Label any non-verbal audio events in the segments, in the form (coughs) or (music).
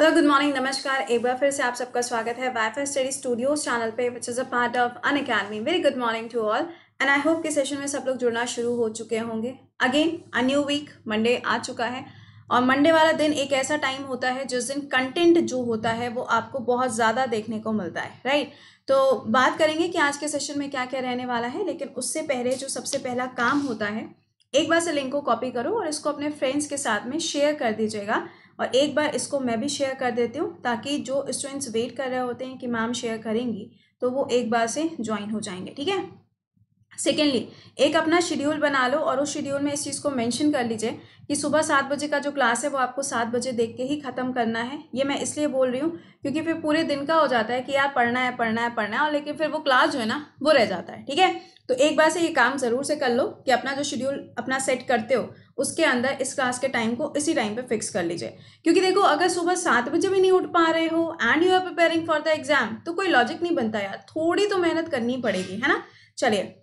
hello good morning नमस्कार एक बार फिर से आप सबका स्वागत है वाईफाई स्टडी स्टूडियोज चैनल पे which is a part of Unacademy very good morning to all and I hope के सेशन में सब लोग जुड़ना शुरू हो चुके होंगे again a new week Monday आ चुका है और मंडे वाला दिन एक ऐसा टाइम होता है जिस दिन कंटेंट जो होता है वो आपको बहुत ज़्यादा देखने को मिलता है राइट तो बात करेंगे कि आज के सेशन में क्या क्या रहने वाला है लेकिन उससे पहले जो सबसे पहला काम होता है एक बार से लिंक को कॉपी करो और इसको अपने फ्रेंड्स के साथ में शेयर कर दीजिएगा और एक बार इसको मैं भी शेयर कर देती हूँ ताकि जो स्टूडेंट्स वेट कर रहे होते हैं कि मैम शेयर करेंगी तो वो एक बार से ज्वाइन हो जाएंगे ठीक है सेकेंडली एक अपना शेड्यूल बना लो और उस शेड्यूल में इस चीज़ को मेंशन कर लीजिए कि सुबह सात बजे का जो क्लास है वो आपको सात बजे देख के ही ख़त्म करना है ये मैं इसलिए बोल रही हूँ क्योंकि फिर पूरे दिन का हो जाता है कि यार पढ़ना है पढ़ना है पढ़ना है और लेकिन फिर वो क्लास जो है ना वो रह जाता है ठीक है तो एक बार से ये काम ज़रूर से कर लो कि अपना जो शेड्यूल अपना सेट करते हो उसके अंदर इस क्लास के टाइम को इसी टाइम पे फिक्स कर लीजिए क्योंकि देखो अगर सुबह सात बजे भी नहीं उठ पा रहे हो and you are preparing for the exam तो कोई लॉजिक नहीं बनता यार थोड़ी तो मेहनत करनी पड़ेगी है ना चलिए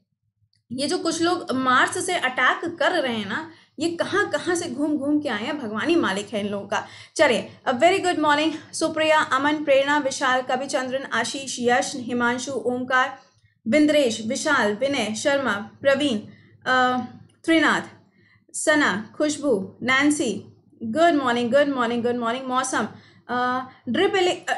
ये जो कुछ लोग मार्स से अटैक कर रहे हैं ना ये कहाँ कहाँ से घूम घूम के आए हैं भगवानी मालिक है इन लोगों का चलिए a very good morning Supriya Aman Prerna Vishal Kavichandran Ashish Yash Himanshu Omkar Bindresh Vishal Vinay Sharma Praveen Trinath Sana Khushboo Nancy good morning good morning good morning मौसम ड्रिप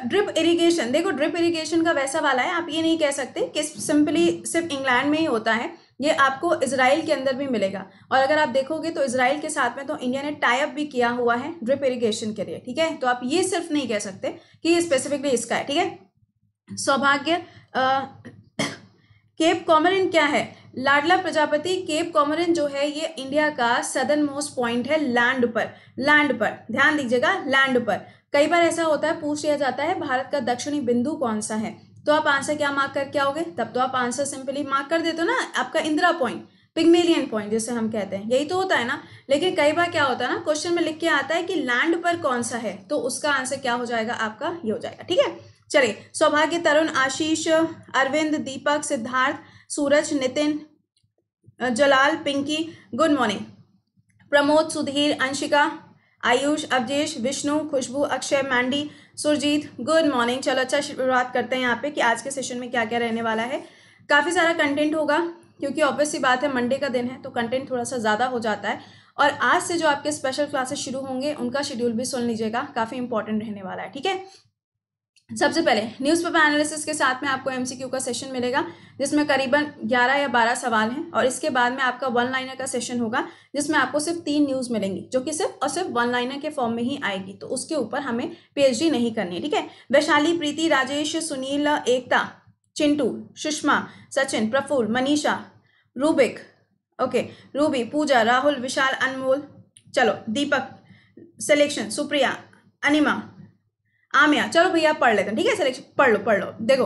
ड्रिप इरिगेशन देखो ड्रिप इरिगेशन का वैसा वाला है आप ये नहीं कह सकते कि सिंपली सिर्फ इंग्लैंड में ही होता है ये आपको इसराइल के अंदर भी मिलेगा और अगर आप देखोगे तो इसराइल के साथ में तो इंडिया ने टाइप भी किया हुआ है ड्रिप इरिगेशन के लिए ठीक है तो आप ये सिर्फ नहीं कह सकते कि ये स्पेसिफिकली इसका है ठीक है सौभाग्य केप uh, (coughs) इन क्या है लाडला प्रजापति केप कॉमरन जो है ये इंडिया का सदन मोस्ट पॉइंट है लैंड पर लैंड पर ध्यान दीजिएगा लैंड पर कई बार ऐसा होता है पूछ लिया जाता है भारत का दक्षिणी बिंदु कौन सा है तो आप आंसर क्या मार्क करके आओगे तब तो आप आंसर सिंपली मार्क कर देते हो ना आपका इंदिरा पॉइंट पिग्मेलियन पॉइंट जिसे हम कहते हैं यही तो होता है ना लेकिन कई बार क्या होता है ना क्वेश्चन में लिख के आता है कि लैंड पर कौन सा है तो उसका आंसर क्या हो जाएगा आपका ये हो जाएगा ठीक है चलिए Saubhagya Tarun Ashish Arvind Deepak Siddharth Suraj Nitin Jalal Pinky good morning Pramod Sudhir Anshika Ayush Avjesh Vishnu Khushboo Akshay Mandy Surjeet good morning चलो अच्छा शुरुआत करते हैं यहाँ पे कि आज के सेशन में क्या क्या रहने वाला है काफ़ी सारा कंटेंट होगा क्योंकि ऑब्वियस सी बात है मंडे का दिन है तो कंटेंट थोड़ा सा ज़्यादा हो जाता है और आज से जो आपके स्पेशल क्लासेस शुरू होंगे उनका शेड्यूल भी सुन लीजिएगा काफ़ी इंपॉर्टेंट रहने वाला है ठीक है सबसे पहले न्यूज़पेपर एनालिसिस के साथ में आपको एमसीक्यू का सेशन मिलेगा जिसमें करीबन 11 या 12 सवाल हैं और इसके बाद में आपका वन लाइनर का सेशन होगा जिसमें आपको सिर्फ तीन न्यूज़ मिलेंगी जो कि सिर्फ और सिर्फ वन लाइनर के फॉर्म में ही आएगी तो उसके ऊपर हमें पीएचडी नहीं करनी है ठीक है वैशाली प्रीति राजेश सुनील एकता चिंटू सुषमा सचिन प्रफुल मनीषा रूबिक ओके रूबी पूजा राहुल विशाल अनमोल चलो दीपक सिलेक्शन सुप्रिया अनिमा आमिया चलो भैया पढ़ लेते हैं ठीक है सिलेक्शन पढ़ लो पढ़ लो देखो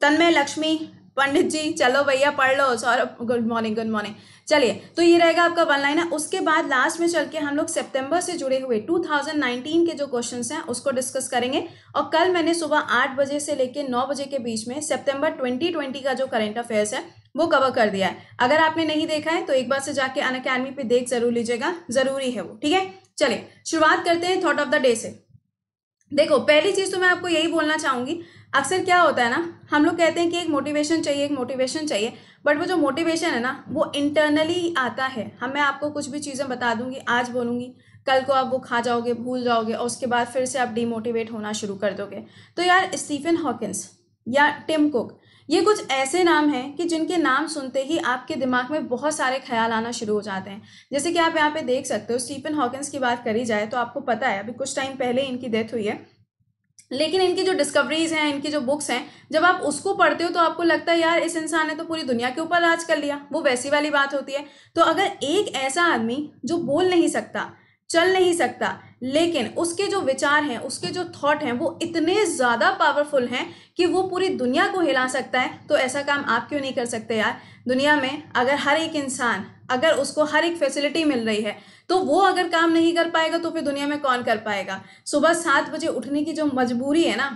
तन्मय लक्ष्मी पंडित जी चलो भैया पढ़ लो Saurabh good morning good morning चलिए तो ये रहेगा आपका वन लाइन है उसके बाद लास्ट में चल के हम लोग सितंबर से जुड़े हुए 2019 के जो क्वेश्चंस हैं उसको डिस्कस करेंगे और कल मैंने सुबह आठ बजे से लेकर नौ बजे के बीच में सितंबर 2020 का जो करेंट अफेयर्स है वो कवर कर दिया है अगर आपने नहीं देखा है तो एक बार से जाके अन अकेडमी पे देख जरूर लीजिएगा जरूरी है वो ठीक है चलिए शुरुआत करते हैं थॉट ऑफ द डे से देखो पहली चीज तो मैं आपको यही बोलना चाहूंगी अक्सर क्या होता है ना हम लोग कहते हैं कि एक मोटिवेशन चाहिए एक मोटिवेशन चाहिए बट वो जो मोटिवेशन है ना वो इंटरनली आता है हम मैं आपको कुछ भी चीज़ें बता दूंगी आज बोलूँगी कल को आप वो खा जाओगे भूल जाओगे और उसके बाद फिर से आप डीमोटिवेट होना शुरू कर दोगे तो यार स्टीफन हॉकिंस या टिम कुक ये कुछ ऐसे नाम हैं कि जिनके नाम सुनते ही आपके दिमाग में बहुत सारे ख्याल आना शुरू हो जाते हैं जैसे कि आप यहाँ पे देख सकते हो स्टीफन हॉकिंस की बात करी जाए तो आपको पता है अभी कुछ टाइम पहले इनकी डेथ हुई है लेकिन इनकी जो डिस्कवरीज हैं इनकी जो बुक्स हैं जब आप उसको पढ़ते हो तो आपको लगता है यार इस इंसान ने तो पूरी दुनिया के ऊपर राज कर लिया वो वैसी वाली बात होती है तो अगर एक ऐसा आदमी जो बोल नहीं सकता चल नहीं सकता लेकिन उसके जो विचार हैं उसके जो थॉट हैं वो इतने ज़्यादा पावरफुल हैं कि वो पूरी दुनिया को हिला सकता है तो ऐसा काम आप क्यों नहीं कर सकते यार दुनिया में अगर हर एक इंसान अगर उसको हर एक फैसिलिटी मिल रही है तो वो अगर काम नहीं कर पाएगा तो फिर दुनिया में कौन कर पाएगा सुबह सात बजे उठने की जो मजबूरी है ना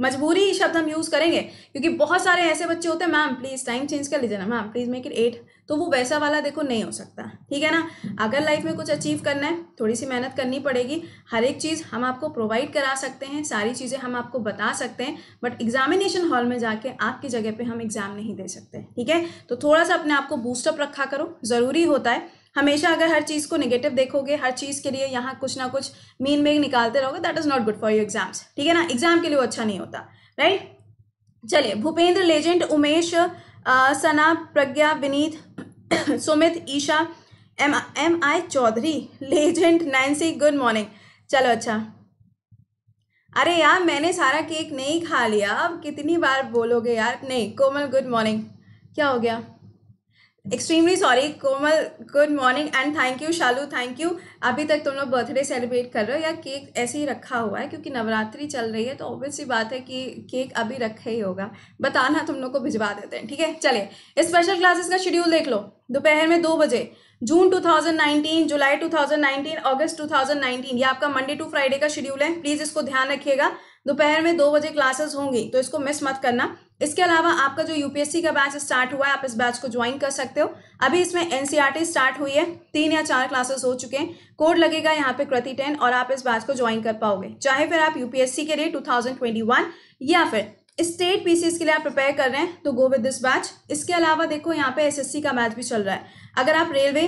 मजबूरी ही शब्द हम यूज़ करेंगे क्योंकि बहुत सारे ऐसे बच्चे होते हैं मैम प्लीज़ टाइम चेंज कर लीजिए ना ma'am please make it eight तो वो वैसा वाला देखो नहीं हो सकता ठीक है ना अगर लाइफ में कुछ अचीव करना है थोड़ी सी मेहनत करनी पड़ेगी हर एक चीज़ हम आपको प्रोवाइड करा सकते हैं सारी चीज़ें हम आपको बता सकते हैं बट एग्जामिनेशन हॉल में जाके आपकी जगह पर हम एग्ज़ाम नहीं दे सकते ठीक है तो थोड़ा सा अपने आप को बूस्टअप रखा करो ज़रूरी होता है हमेशा अगर हर चीज़ को निगेटिव देखोगे हर चीज़ के लिए यहाँ कुछ ना कुछ मीन मेग निकालते रहोगे that is not good for you exams ठीक है ना एग्जाम के लिए वो अच्छा नहीं होता राइट चलिए Bhupendra legend Umesh Sana Pragya Vineet (coughs) Sumit Isha M M I Chaudhary legend Nancy good morning चलो अच्छा अरे यार मैंने सारा केक नहीं खा लिया अब कितनी बार बोलोगे यार नहीं कोमल गुड मॉर्निंग क्या हो गया extremely sorry Komal good morning and thank you Shalu thank you अभी तक तुम लोग बर्थडे सेलिब्रेट कर रहे हो या केक ऐसे ही रखा हुआ है क्योंकि नवरात्रि चल रही है तो ऑब्वियसली बात है कि केक अभी रखे ही होगा बताना तुम लोग को भिजवा देते हैं ठीक है चले स्पेशल क्लासेस का शेड्यूल देख लो दोपहर में दो बजे जून 2019, जुलाई 2019, अगस्त 2019 ये आपका मंडे टू फ्राइडे का शेड्यूल है प्लीज़ इसको ध्यान रखिएगा दोपहर में दो बजे क्लासेस होंगी तो इसको मिस मत करना इसके अलावा आपका जो यूपीएससी का बैच स्टार्ट हुआ है आप इस बैच को ज्वाइन कर सकते हो अभी इसमें एनसीईआरटी स्टार्ट e हुई है तीन या चार क्लासेस हो चुके हैं कोड लगेगा यहाँ पे कृति टेन और आप इस बैच को ज्वाइन कर पाओगे चाहे फिर आप यूपीएससी के लिए टू या फिर स्टेट पीसीएस के लिए आप प्रिपेयर कर रहे हैं तो गो विद दिस बैच इसके अलावा देखो यहाँ पे एसएससी का बैच भी चल रहा है अगर आप railway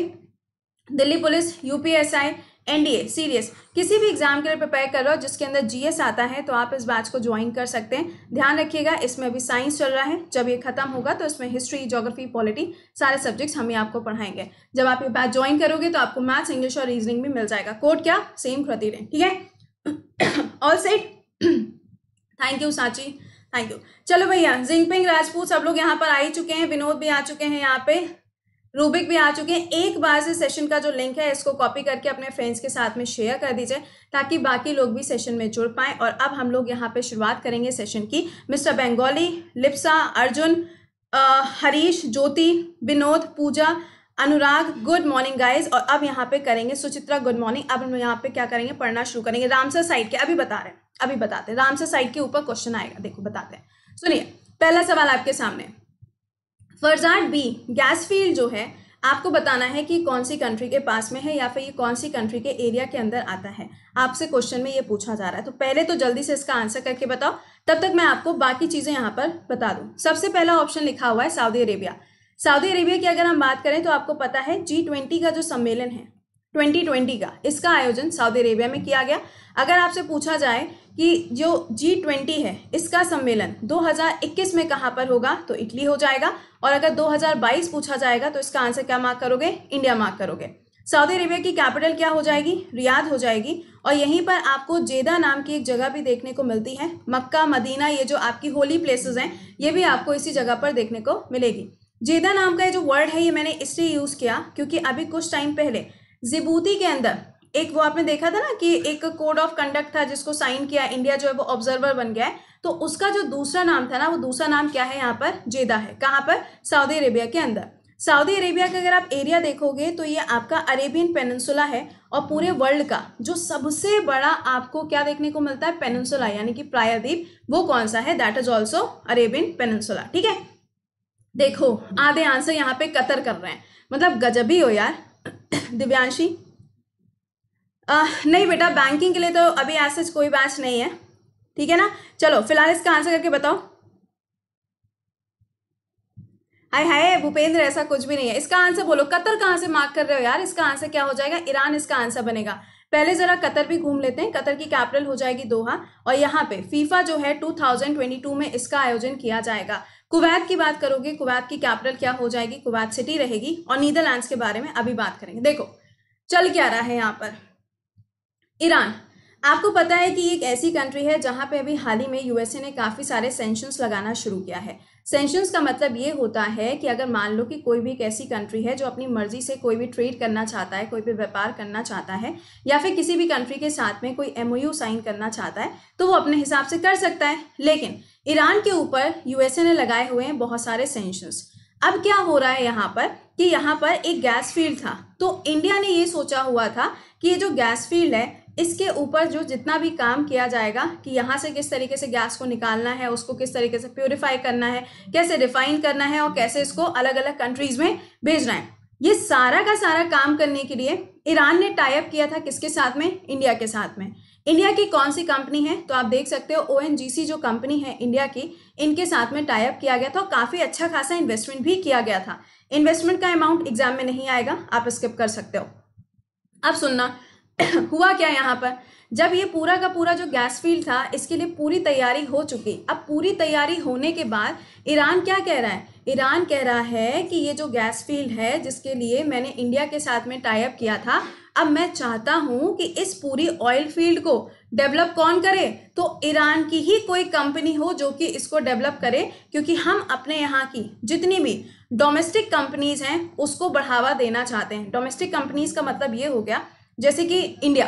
Delhi police UPSI NDA serious किसी भी एग्जाम के लिए प्रिपेयर कर रहे हो जिसके अंदर जीएस आता है तो आप इस बैच को ज्वाइन कर सकते हैं ध्यान रखिएगा इसमें अभी साइंस चल रहा है जब ये खत्म होगा तो इसमें हिस्ट्री जोग्राफी पॉलिटी सारे सब्जेक्ट्स हमें आपको पढ़ाएंगे जब आप ये बैच ज्वाइन करोगे तो आपको मैथ्स इंग्लिश और रीजनिंग भी मिल जाएगा कोर्ट क्या सेम खतीरे ठीक है all set thank you Sanchi thank you चलो भैया जिंगपिंग राजपूत सब लोग यहाँ पर आ ही चुके हैं विनोद भी आ चुके हैं यहाँ पे रूबिक भी आ चुके हैं एक बार से सेशन का जो लिंक है इसको कॉपी करके अपने फ्रेंड्स के साथ में शेयर कर दीजिए ताकि बाकी लोग भी सेशन में जुड़ पाएं और अब हम लोग यहाँ पे शुरुआत करेंगे सेशन की मिस्टर बेंगोली Lipsa Arjun Harish Jyoti Vinod Puja Anurag good morning guys और अब यहाँ पे करेंगे सुचित्रा गुड मॉर्निंग अब हम यहाँ पे क्या करेंगे पढ़ना शुरू करेंगे रामसर साइड के अभी बता रहे हैं अभी बताते हैं रामसर साइड के ऊपर क्वेश्चन आएगा देखो बताते हैं सुनिए पहला सवाल आपके सामने फर्जाट बी गैस फील्ड जो है आपको बताना है कि कौन सी कंट्री के पास में है या फिर ये कौन सी कंट्री के एरिया के अंदर आता है आपसे क्वेश्चन में ये पूछा जा रहा है तो पहले तो जल्दी से इसका आंसर करके बताओ तब तक मैं आपको बाकी चीज़ें यहाँ पर बता दूँ सबसे पहला ऑप्शन लिखा हुआ है सऊदी अरेबिया सऊदी अरेबिया की अगर हम बात करें तो आपको पता है जी ट्वेंटी का जो सम्मेलन है ट्वेंटी का इसका आयोजन सऊदी अरेबिया में किया गया अगर आपसे पूछा जाए कि जो जी ट्वेंटी है इसका सम्मेलन 2021 में कहाँ पर होगा तो इटली हो जाएगा और अगर 2022 पूछा जाएगा तो इसका आंसर क्या मार्क करोगे इंडिया मार्क करोगे सऊदी अरेबिया की कैपिटल क्या हो जाएगी रियाद हो जाएगी और यहीं पर आपको जेदा नाम की एक जगह भी देखने को मिलती है मक्का मदीना ये जो आपकी होली प्लेसेस हैं ये भी आपको इसी जगह पर देखने को मिलेगी जेदा नाम का ये जो वर्ड है ये मैंने इसलिए यूज़ किया क्योंकि अभी कुछ टाइम पहले जिबूती के अंदर एक वो आपने देखा था ना कि एक कोड ऑफ कंडक्ट था जिसको साइन किया इंडिया जो है वो ऑब्जर्वर बन गया है तो उसका जो दूसरा नाम था ना वो दूसरा नाम क्या है यहाँ पर जेदा है कहाँ पर सऊदी अरेबिया के अंदर सऊदी अरेबिया का अगर आप एरिया देखोगे तो ये आपका अरेबियन पेनसुला है और पूरे वर्ल्ड का जो सबसे बड़ा आपको क्या देखने को मिलता है पेनसुला यानी कि प्रायद्वीप वो कौन सा है that is also Arabian peninsula ठीक है देखो आधे आंसर यहाँ पे कतर कर रहे हैं मतलब गजबी हो यार (coughs) दिव्यांशी आ, नहीं बेटा बैंकिंग के लिए तो अभी ऐसे कोई बैच नहीं है ठीक है ना चलो फिलहाल इसका आंसर करके बताओ हाय हाय भूपेंद्र ऐसा कुछ भी नहीं है इसका आंसर बोलो कतर कहां से मार्क कर रहे हो यार इसका आंसर क्या हो जाएगा ईरान इसका आंसर बनेगा पहले ज़रा कतर भी घूम लेते हैं कतर की कैपिटल हो जाएगी दोहा और यहाँ पे फीफा जो है 2022 में इसका आयोजन किया जाएगा कुवैत की बात करोगे कुवैत की कैपिटल क्या हो जाएगी कुवैत सिटी रहेगी और नीदरलैंड्स के बारे में अभी बात करेंगे देखो चल क्या रहा है यहाँ पर ईरान आपको पता है कि एक ऐसी कंट्री है जहां पे अभी हाल ही में यूएसए ने काफ़ी सारे सेंशंस लगाना शुरू किया है सेंशंस का मतलब ये होता है कि अगर मान लो कि कोई भी एक ऐसी कंट्री है जो अपनी मर्जी से कोई भी ट्रेड करना चाहता है कोई भी व्यापार करना चाहता है या फिर किसी भी कंट्री के साथ में कोई एमओयू साइन करना चाहता है तो वो अपने हिसाब से कर सकता है लेकिन ईरान के ऊपर यूएसए ने लगाए हुए हैं बहुत सारे सेंशंस अब क्या हो रहा है यहाँ पर कि यहाँ पर एक गैस फील्ड था तो इंडिया ने ये सोचा हुआ था कि ये जो गैस फील्ड है इसके ऊपर जो जितना भी काम किया जाएगा कि यहाँ से किस तरीके से गैस को निकालना है उसको किस तरीके से प्योरीफाई करना है कैसे रिफाइन करना है और कैसे इसको अलग अलग कंट्रीज़ में भेजना है ये सारा का सारा काम करने के लिए ईरान ने टाइप किया था किसके साथ में इंडिया के साथ में इंडिया की कौन सी कंपनी है तो आप देख सकते हो ओ जो कंपनी है इंडिया की इनके साथ में टाइप किया गया था और काफ़ी अच्छा खासा इन्वेस्टमेंट भी किया गया था इन्वेस्टमेंट का अमाउंट एग्जाम में नहीं आएगा आप स्किप कर सकते हो अब सुनना (coughs) हुआ क्या यहाँ पर जब ये पूरा का पूरा जो गैस फील्ड था इसके लिए पूरी तैयारी हो चुकी अब पूरी तैयारी होने के बाद ईरान क्या कह रहा है ईरान कह रहा है कि ये जो गैस फील्ड है जिसके लिए मैंने इंडिया के साथ में टाइप किया था अब मैं चाहता हूँ कि इस पूरी ऑयल फील्ड को डेवलप कौन करे तो ईरान की ही कोई कंपनी हो जो कि इसको डेवलप करे क्योंकि हम अपने यहाँ की जितनी भी डोमेस्टिक कंपनीज हैं उसको बढ़ावा देना चाहते हैं डोमेस्टिक कंपनीज का मतलब ये हो गया जैसे कि इंडिया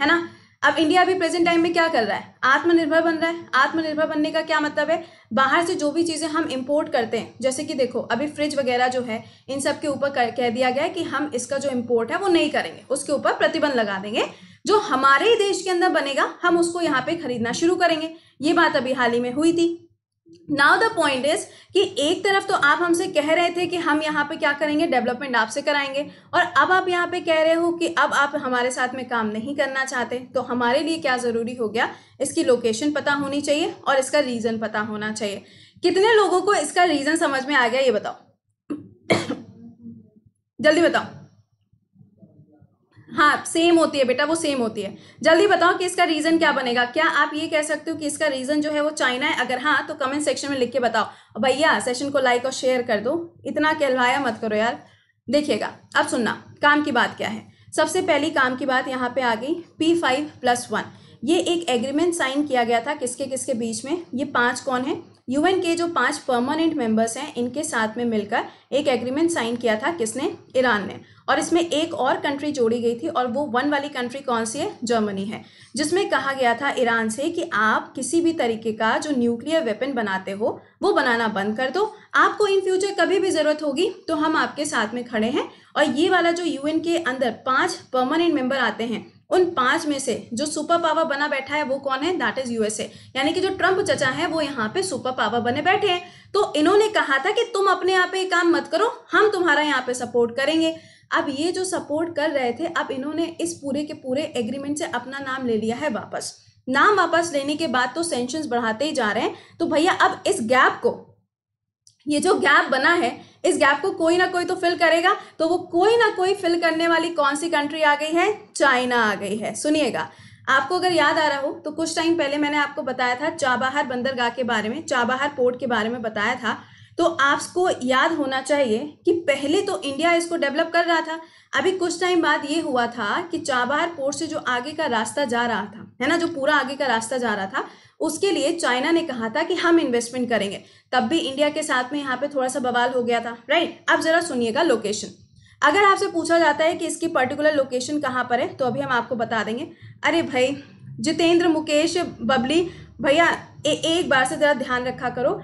है ना अब इंडिया अभी प्रेजेंट टाइम में क्या कर रहा है आत्मनिर्भर बन रहा है आत्मनिर्भर बनने का क्या मतलब है बाहर से जो भी चीज़ें हम इंपोर्ट करते हैं जैसे कि देखो अभी फ्रिज वगैरह जो है इन सब के ऊपर कह दिया गया है कि हम इसका जो इम्पोर्ट है वो नहीं करेंगे उसके ऊपर प्रतिबंध लगा देंगे जो हमारे ही देश के अंदर बनेगा हम उसको यहाँ पे खरीदना शुरू करेंगे ये बात अभी हाल ही में हुई थी नाउ द पॉइंट इज कि एक तरफ तो आप हमसे कह रहे थे कि हम यहाँ पे क्या करेंगे डेवलपमेंट आपसे कराएंगे और अब आप यहाँ पे कह रहे हो कि अब आप हमारे साथ में काम नहीं करना चाहते तो हमारे लिए क्या ज़रूरी हो गया इसकी लोकेशन पता होनी चाहिए और इसका रीज़न पता होना चाहिए कितने लोगों को इसका रीज़न समझ में आ गया ये बताओ (coughs) जल्दी बताओ हाँ सेम होती है बेटा वो सेम होती है जल्दी बताओ कि इसका रीज़न क्या बनेगा क्या आप ये कह सकते हो कि इसका रीज़न जो है वो चाइना है अगर हाँ तो कमेंट सेक्शन में लिख के बताओ भैया सेशन को लाइक और शेयर कर दो इतना कहलवाया मत करो यार देखिएगा अब सुनना काम की बात क्या है सबसे पहली काम की बात यहाँ पे आ गई पी फाइव प्लस वन ये एक एग्रीमेंट साइन किया गया था किसके किसके बीच में ये पाँच कौन है यूएन के जो पांच परमानेंट मेंबर्स हैं इनके साथ में मिलकर एक एग्रीमेंट साइन किया था किसने ईरान ने और इसमें एक और कंट्री जोड़ी गई थी और वो वन वाली कंट्री कौन सी है जर्मनी है जिसमें कहा गया था ईरान से कि आप किसी भी तरीके का जो न्यूक्लियर वेपन बनाते हो वो बनाना बंद कर दो आपको इन फ्यूचर कभी भी ज़रूरत होगी तो हम आपके साथ में खड़े हैं और ये वाला जो यूएन के अंदर पाँच परमानेंट मेम्बर आते हैं उन पांच में से जो सुपर पावर बना बैठा है वो कौन है दैट इज यूएसए यानी कि जो ट्रंप चचा है वो यहाँ पे सुपर पावर बने बैठे हैं तो इन्होंने कहा था कि तुम अपने यहाँ पे काम मत करो हम तुम्हारा यहाँ पे सपोर्ट करेंगे अब ये जो सपोर्ट कर रहे थे अब इन्होंने इस पूरे के पूरे एग्रीमेंट से अपना नाम ले लिया है वापस नाम वापस लेने के बाद तो सेंशन बढ़ाते ही जा रहे हैं तो भैया अब इस गैप को ये जो गैप बना है इस गैप को कोई ना कोई तो फिल करेगा तो वो कोई ना कोई फिल करने वाली कौन सी कंट्री आ गई है चाइना आ गई है सुनिएगा आपको अगर याद आ रहा हो तो कुछ टाइम पहले मैंने आपको बताया था चाबाहर बंदरगाह के बारे में चाबाहर पोर्ट के बारे में बताया था तो आपको याद होना चाहिए कि पहले तो इंडिया इसको डेवलप कर रहा था अभी कुछ टाइम बाद ये हुआ था कि चाबहार पोर्ट से जो आगे का रास्ता जा रहा था है ना जो पूरा आगे का रास्ता जा रहा था उसके लिए चाइना ने कहा था कि हम इन्वेस्टमेंट करेंगे तब भी इंडिया के साथ में यहाँ पे थोड़ा सा बवाल हो गया था राइट अब जरा सुनिएगा लोकेशन अगर आपसे पूछा जाता है कि इसकी पर्टिकुलर लोकेशन कहाँ पर है तो अभी हम आपको बता देंगे अरे भाई जितेंद्र मुकेश बबली भैया एक बार से ज़रा ध्यान रखा करो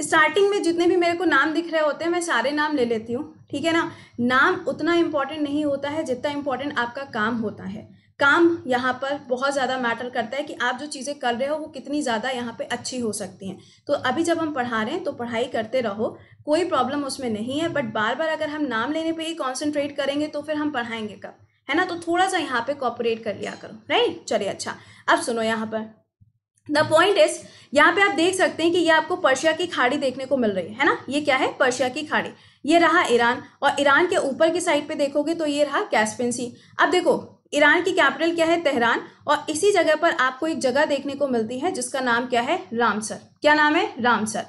स्टार्टिंग में जितने भी मेरे को नाम दिख रहे होते हैं मैं सारे नाम ले लेती हूँ ठीक है ना नाम उतना इम्पॉर्टेंट नहीं होता है जितना इम्पॉर्टेंट आपका काम होता है काम यहाँ पर बहुत ज़्यादा मैटर करता है कि आप जो चीज़ें कर रहे हो वो कितनी ज़्यादा यहाँ पे अच्छी हो सकती हैं तो अभी जब हम पढ़ा रहे हैं तो पढ़ाई करते रहो कोई प्रॉब्लम उसमें नहीं है बट बार बार अगर हम नाम लेने पे ही कॉन्सेंट्रेट करेंगे तो फिर हम पढ़ाएंगे कब है ना तो थोड़ा सा यहाँ पे कॉपरेट कर लिया करो राइट चलिए अच्छा अब सुनो यहाँ पर द पॉइंट इज यहाँ पे आप देख सकते हैं कि ये आपको पर्शिया की खाड़ी देखने को मिल रही है ना ये क्या है पर्शिया की खाड़ी ये रहा ईरान और ईरान के ऊपर की साइड पे देखोगे तो ये रहा कैस्पियन सी अब देखो ईरान की कैपिटल क्या है तेहरान और इसी जगह पर आपको एक जगह देखने को मिलती है जिसका नाम क्या है रामसर क्या नाम है रामसर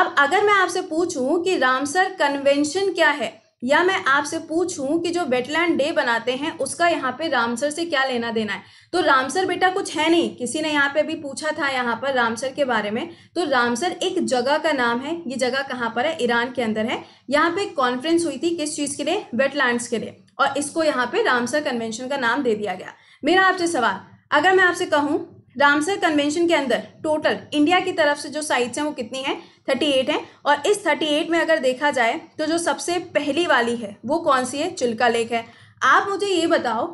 अब अगर मैं आपसे पूछूं कि रामसर कन्वेंशन क्या है या मैं आपसे पूछूं कि जो वेटलैंड डे बनाते हैं उसका यहाँ पे रामसर से क्या लेना देना है तो रामसर बेटा कुछ है नहीं किसी ने यहाँ पे अभी पूछा था यहाँ पर रामसर के बारे में तो रामसर एक जगह का नाम है ये जगह कहाँ पर है ईरान के अंदर है यहाँ पे कॉन्फ्रेंस हुई थी किस चीज़ के लिए वेटलैंड्स के लिए और इसको यहाँ पे रामसर कन्वेंशन का नाम दे दिया गया मेरा आपसे सवाल अगर मैं आपसे कहूँ रामसर कन्वेंशन के अंदर टोटल इंडिया की तरफ से जो साइट्स हैं वो कितनी हैं 38 हैं और इस 38 में अगर देखा जाए तो जो सबसे पहली वाली है वो कौन सी है चिल्का लेक है आप मुझे ये बताओ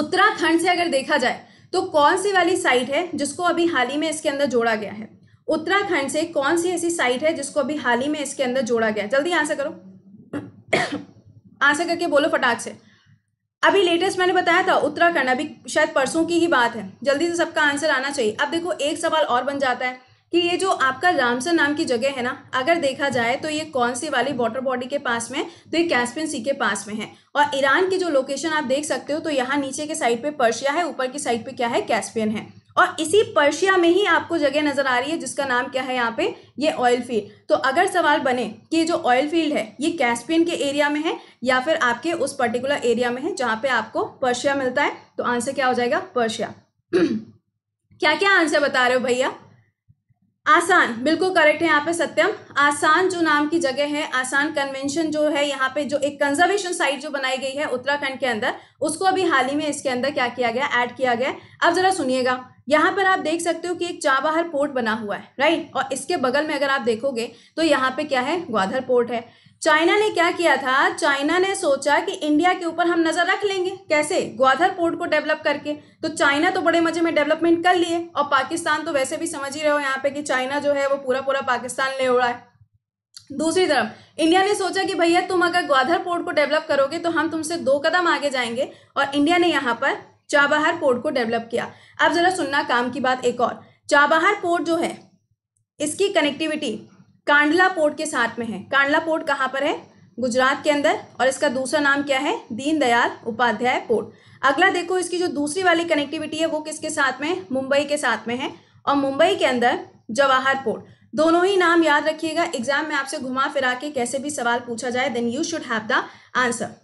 उत्तराखंड से अगर देखा जाए तो कौन सी वाली साइट है जिसको अभी हाल ही में इसके अंदर जोड़ा गया है उत्तराखंड से कौन सी ऐसी साइट है जिसको अभी हाल ही में इसके अंदर जोड़ा गया है जल्दी आंसर करो आंसर (coughs) करके बोलो फटाक से अभी लेटेस्ट मैंने बताया था उत्तराखंड अभी शायद परसों की ही बात है जल्दी से सबका आंसर आना चाहिए अब देखो एक सवाल और बन जाता है कि ये जो आपका रामसर नाम की जगह है ना अगर देखा जाए तो ये कौन सी वाली वाटर बॉडी के पास में तो ये कैस्पियन सी के पास में है और ईरान की जो लोकेशन आप देख सकते हो तो यहाँ नीचे के साइड पे पर्शिया है ऊपर की साइड पे क्या है कैस्पियन है और इसी पर्शिया में ही आपको जगह नज़र आ रही है जिसका नाम क्या है यहाँ पे ये ऑयल फील्ड तो अगर सवाल बने कि जो ऑयल फील्ड है ये कैस्पियन के एरिया में है या फिर आपके उस पर्टिकुलर एरिया में है जहाँ पे आपको पर्शिया मिलता है तो आंसर क्या हो जाएगा पर्शिया क्या क्या आंसर बता रहे हो भैया आसान बिल्कुल करेक्ट है यहाँ पे सत्यम आसान जो नाम की जगह है आसान कन्वेंशन जो है यहाँ पे जो एक कंजर्वेशन साइट जो बनाई गई है उत्तराखंड के अंदर उसको अभी हाल ही में इसके अंदर क्या किया गया ऐड किया गया अब जरा सुनिएगा यहाँ पर आप देख सकते हो कि एक चाबाहर पोर्ट बना हुआ है राइट और इसके बगल में अगर आप देखोगे तो यहाँ पे क्या है ग्वाधर पोर्ट है चाइना ने क्या किया था चाइना ने सोचा कि इंडिया के ऊपर हम नजर रख लेंगे कैसे ग्वाधर पोर्ट को डेवलप करके तो चाइना तो बड़े मजे में डेवलपमेंट कर लिए और पाकिस्तान तो वैसे भी समझ ही रहे हो यहाँ पे कि चाइना जो है वो पूरा पूरा पाकिस्तान ले उड़ा है दूसरी तरफ इंडिया ने सोचा कि भैया तुम अगर ग्वाधर पोर्ट को डेवलप करोगे तो हम तुमसे दो कदम आगे जाएंगे और इंडिया ने यहाँ पर चाबहार पोर्ट को डेवलप किया अब जरा सुनना काम की बात एक और चाबहार पोर्ट जो है इसकी कनेक्टिविटी कांडला पोर्ट के साथ में है कांडला पोर्ट कहाँ पर है गुजरात के अंदर और इसका दूसरा नाम क्या है दीनदयाल उपाध्याय पोर्ट अगला देखो इसकी जो दूसरी वाली कनेक्टिविटी है वो किसके साथ में मुंबई के साथ में है और मुंबई के अंदर जवाहर पोर्ट दोनों ही नाम याद रखिएगा एग्जाम में आपसे घुमा फिरा के कैसे भी सवाल पूछा जाए then you should have the answer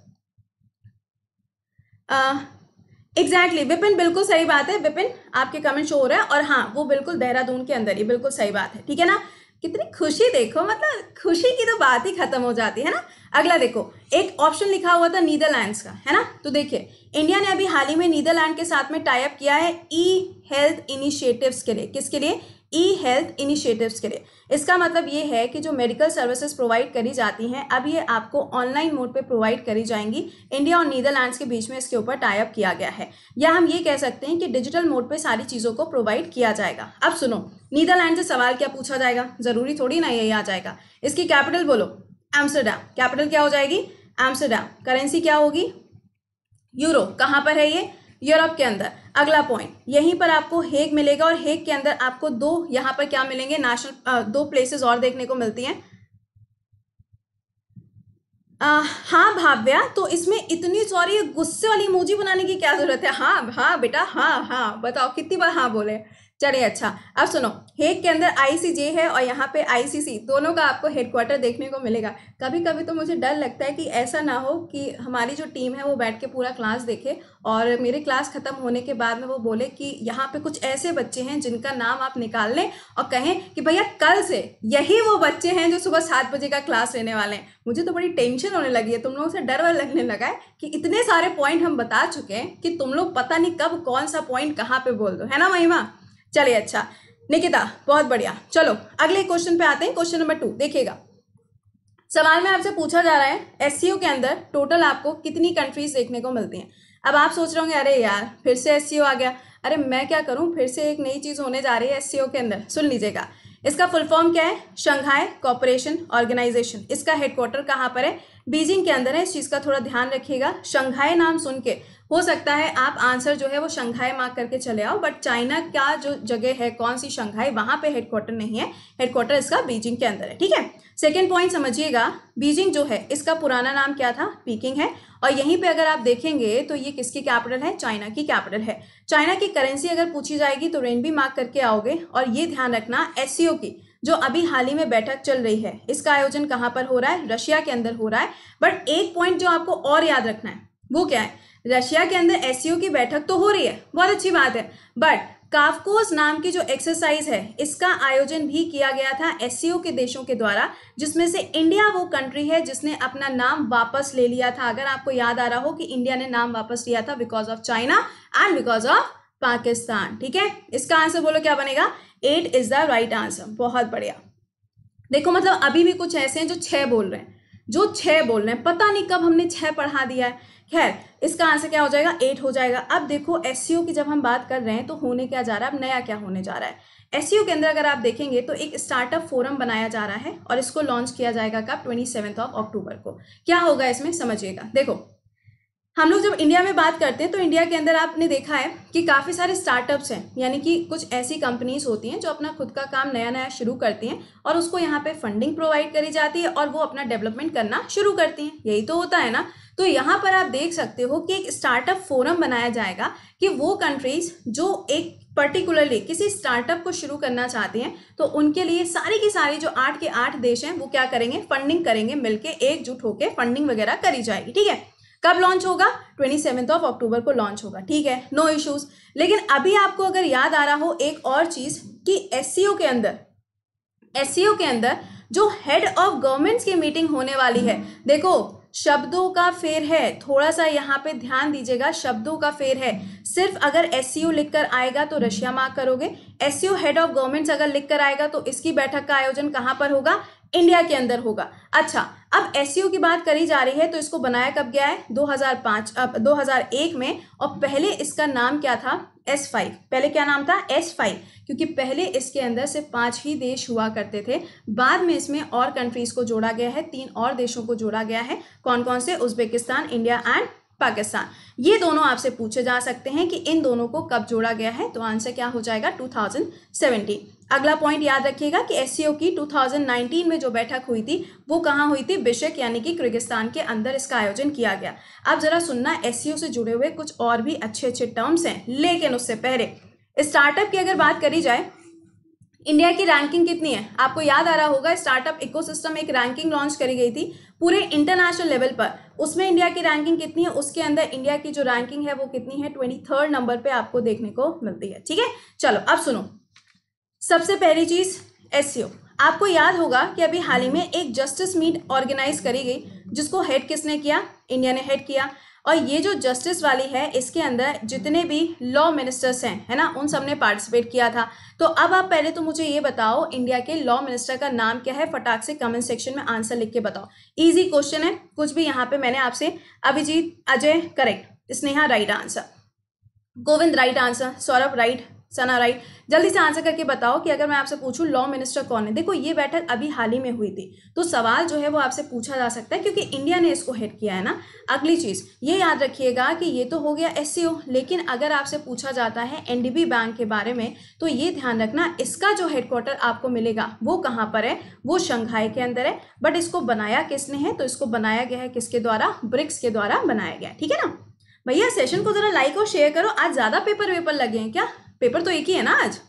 exactly exactly, Vipin बिल्कुल सही बात है विपिन आपके कमेंट शो हो रहा है और हाँ वो बिल्कुल देहरादून के अंदर ही बिल्कुल सही बात है ठीक है ना कितनी खुशी देखो मतलब खुशी की तो बात ही खत्म हो जाती है ना अगला देखो एक ऑप्शन लिखा हुआ था नीदरलैंड्स का है ना तो देखिए इंडिया ने अभी हाल ही में नीदरलैंड के साथ में टाइप किया है ई हेल्थ इनिशिएटिव्स के लिए किसके लिए ई हेल्थ इनिशिएटिव्स के लिए इसका मतलब ये है कि जो मेडिकल सर्विसेज प्रोवाइड करी जाती हैं अब ये आपको ऑनलाइन मोड पे प्रोवाइड करी जाएंगी इंडिया और नीदरलैंड्स के बीच में इसके ऊपर टाइप किया गया है या हम ये कह सकते हैं कि डिजिटल मोड पे सारी चीज़ों को प्रोवाइड किया जाएगा अब सुनो नीदरलैंड से सवाल क्या पूछा जाएगा ज़रूरी थोड़ी ना यही आ जाएगा इसकी कैपिटल बोलो एम्स्टरडैम कैपिटल क्या हो जाएगी एम्स्टरडैम करेंसी क्या होगी यूरो कहाँ पर है ये यूरोप के अंदर अगला पॉइंट यहीं पर आपको हेग मिलेगा और हेग के अंदर आपको दो यहां पर क्या मिलेंगे नेशनल दो प्लेसेस और देखने को मिलती हैं हाँ भाव्या तो इसमें इतनी सॉरी गुस्से वाली मूजी बनाने की क्या जरूरत है हाँ हाँ बेटा हाँ हाँ बताओ कितनी बार हाँ बोले चलिए अच्छा अब सुनो हेग के अंदर आईसीजे है और यहाँ पे आईसीसी दोनों का आपको हेडक्वार्टर देखने को मिलेगा कभी कभी तो मुझे डर लगता है कि ऐसा ना हो कि हमारी जो टीम है वो बैठ के पूरा क्लास देखे और मेरे क्लास ख़त्म होने के बाद में वो बोले कि यहाँ पे कुछ ऐसे बच्चे हैं जिनका नाम आप निकाल लें और कहें कि भैया कल से यही वो बच्चे हैं जो सुबह सात बजे का क्लास लेने वाले हैं मुझे तो बड़ी टेंशन होने लगी है तुम लोगों से डर लगने लगा है कि इतने सारे पॉइंट हम बता चुके हैं कि तुम लोग पता नहीं कब कौन सा पॉइंट कहाँ पे बोल दो है ना महिमा चलिए अच्छा निकिता बहुत बढ़िया चलो अगले क्वेश्चन पे आते हैं क्वेश्चन नंबर टू देखिएगा सवाल में आपसे पूछा जा रहा है एस के अंदर टोटल आपको कितनी कंट्रीज देखने को मिलती हैं अब आप सोच रहे होंगे अरे यार फिर से एस आ गया अरे मैं क्या करूँ फिर से एक नई चीज़ होने जा रही है एस के अंदर सुन लीजिएगा इसका फुल फॉर्म क्या है शंघाई कॉपरेशन ऑर्गेनाइजेशन इसका हेडक्वार्टर कहाँ पर है बीजिंग के अंदर है इस चीज़ का थोड़ा ध्यान रखिएगा शंघाई नाम सुन के हो सकता है आप आंसर जो है वो शंघाई मार्क करके चले आओ बट चाइना का जो जगह है कौन सी शंघाई वहाँ पे हेडक्वार्टर नहीं है हेडक्वार्टर इसका बीजिंग के अंदर है ठीक है सेकेंड पॉइंट समझिएगा बीजिंग जो है इसका पुराना नाम क्या था पीकिंग है और यहीं पे अगर आप देखेंगे तो ये किसकी कैपिटल है चाइना की कैपिटल है चाइना की करेंसी अगर पूछी जाएगी तो रेनबी मार्क करके आओगे और ये ध्यान रखना एस की जो अभी हाल ही में बैठक चल रही है इसका आयोजन कहाँ पर हो रहा है रशिया के अंदर हो रहा है बट एक पॉइंट जो आपको और याद रखना है वो क्या है रशिया के अंदर एस की बैठक तो हो रही है बहुत अच्छी बात है बट काफकोस नाम की जो एक्सरसाइज है इसका आयोजन भी किया गया था एस के देशों के द्वारा जिसमें से इंडिया वो कंट्री है जिसने अपना नाम वापस ले लिया था अगर आपको याद आ रहा हो कि इंडिया ने नाम वापस लिया था because of China and because of Pakistan ठीक है इसका आंसर बोलो क्या बनेगा it is the right answer बहुत बढ़िया देखो मतलब अभी भी कुछ ऐसे हैं जो छः बोल रहे हैं जो छः बोल रहे हैं पता नहीं कब हमने छः पढ़ा दिया है खैर इसका आंसर क्या हो जाएगा एट हो जाएगा अब देखो एस की जब हम बात कर रहे हैं तो होने क्या जा रहा है अब नया क्या होने जा रहा है एस के अंदर अगर आप देखेंगे तो एक स्टार्टअप फोरम बनाया जा रहा है और इसको लॉन्च किया जाएगा कब ट्वेंटी ऑफ अक्टूबर को क्या होगा इसमें समझिएगा देखो हम लोग जब इंडिया में बात करते हैं तो इंडिया के अंदर आपने देखा है कि काफ़ी सारे स्टार्टअप्स हैं यानी कि कुछ ऐसी कंपनीज होती हैं जो अपना खुद का काम नया नया शुरू करती हैं और उसको यहाँ पे फंडिंग प्रोवाइड करी जाती है और वो अपना डेवलपमेंट करना शुरू करती हैं यही तो होता है ना तो यहाँ पर आप देख सकते हो कि एक स्टार्टअप फोरम बनाया जाएगा कि वो कंट्रीज जो एक पर्टिकुलरली किसी स्टार्टअप को शुरू करना चाहती हैं तो उनके लिए सारी की सारी जो आठ के आठ देश हैं वो क्या करेंगे फंडिंग करेंगे मिलकर एकजुट होकर फंडिंग वगैरह करी जाएगी ठीक है कब लॉन्च होगा ट्वेंटी सेवन्थ ऑफ अक्टूबर को लॉन्च होगा ठीक है नो no इश्यूज लेकिन अभी आपको अगर याद आ रहा हो एक और चीज़ कि एस के अंदर एस के अंदर जो हेड ऑफ गवर्नमेंट्स की मीटिंग होने वाली है देखो शब्दों का फेर है थोड़ा सा यहाँ पे ध्यान दीजिएगा शब्दों का फेर है सिर्फ अगर एस लिखकर आएगा तो रशिया मार्क करोगे एस हेड ऑफ गवर्नमेंट्स अगर लिखकर आएगा तो इसकी बैठक का आयोजन कहाँ पर होगा इंडिया के अंदर होगा अच्छा अब एस की बात करी जा रही है तो इसको बनाया कब गया है 2005 अब 2001 में और पहले इसका नाम क्या था एस फाइव पहले क्या नाम था एस फाइव क्योंकि पहले इसके अंदर सिर्फ पांच ही देश हुआ करते थे बाद में इसमें और कंट्रीज को जोड़ा गया है तीन और देशों को जोड़ा गया है कौन कौन से उज्बेकिस्तान इंडिया एंड पाकिस्तान ये दोनों आपसे पूछे जा सकते हैं कि इन दोनों को कब जोड़ा गया है तो आंसर क्या हो जाएगा 2017 अगला पॉइंट याद रखिएगा कि एस की 2019 में जो बैठक हुई थी वो कहाँ हुई थी बिशक यानी कि किर्गिस्तान के अंदर इसका आयोजन किया गया अब जरा सुनना एस से जुड़े हुए कुछ और भी अच्छे अच्छे टर्म्स हैं लेकिन उससे पहले स्टार्टअप की अगर बात करी जाए इंडिया की रैंकिंग कितनी है आपको याद आ रहा होगा स्टार्टअप इकोसिस्टम एक रैंकिंग लॉन्च करी गई थी पूरे इंटरनेशनल लेवल पर उसमें इंडिया की रैंकिंग कितनी है उसके अंदर इंडिया की जो रैंकिंग है वो कितनी है ट्वेंटी थर्ड नंबर पे आपको देखने को मिलती है ठीक है चलो अब सुनो सबसे पहली चीज एस e आपको याद होगा कि अभी हाल ही में एक जस्टिस मीट ऑर्गेनाइज करी गई जिसको हेड किसने किया इंडिया ने हेड किया और ये जो जस्टिस वाली है इसके अंदर जितने भी लॉ मिनिस्टर्स हैं है ना उन सब ने पार्टिसिपेट किया था तो अब आप पहले तो मुझे ये बताओ इंडिया के लॉ मिनिस्टर का नाम क्या है फटाक से कमेंट सेक्शन में आंसर लिख के बताओ ईजी क्वेश्चन है कुछ भी यहाँ पे मैंने आपसे Abhijeet Ajay correct Sneha right answer Govind right answer Saurabh right Sana right जल्दी से आंसर करके बताओ कि अगर मैं आपसे पूछूं लॉ मिनिस्टर कौन है देखो ये बैठक अभी हाल ही में हुई थी तो सवाल जो है वो आपसे पूछा जा सकता है क्योंकि इंडिया ने इसको हेड किया है ना अगली चीज़ ये याद रखिएगा कि ये तो हो गया एस e लेकिन अगर आपसे पूछा जाता है एन बैंक के बारे में तो ये ध्यान रखना इसका जो हेडक्वार्टर आपको मिलेगा वो कहाँ पर है वो शंघाई के अंदर है बट इसको बनाया किसने है तो इसको बनाया गया है किसके द्वारा ब्रिक्स के द्वारा बनाया गया ठीक है ना भैया सेशन को ज़रा लाइक और शेयर करो आज ज़्यादा पेपर वेपर लगे हैं क्या पेपर तो एक ही है ना आज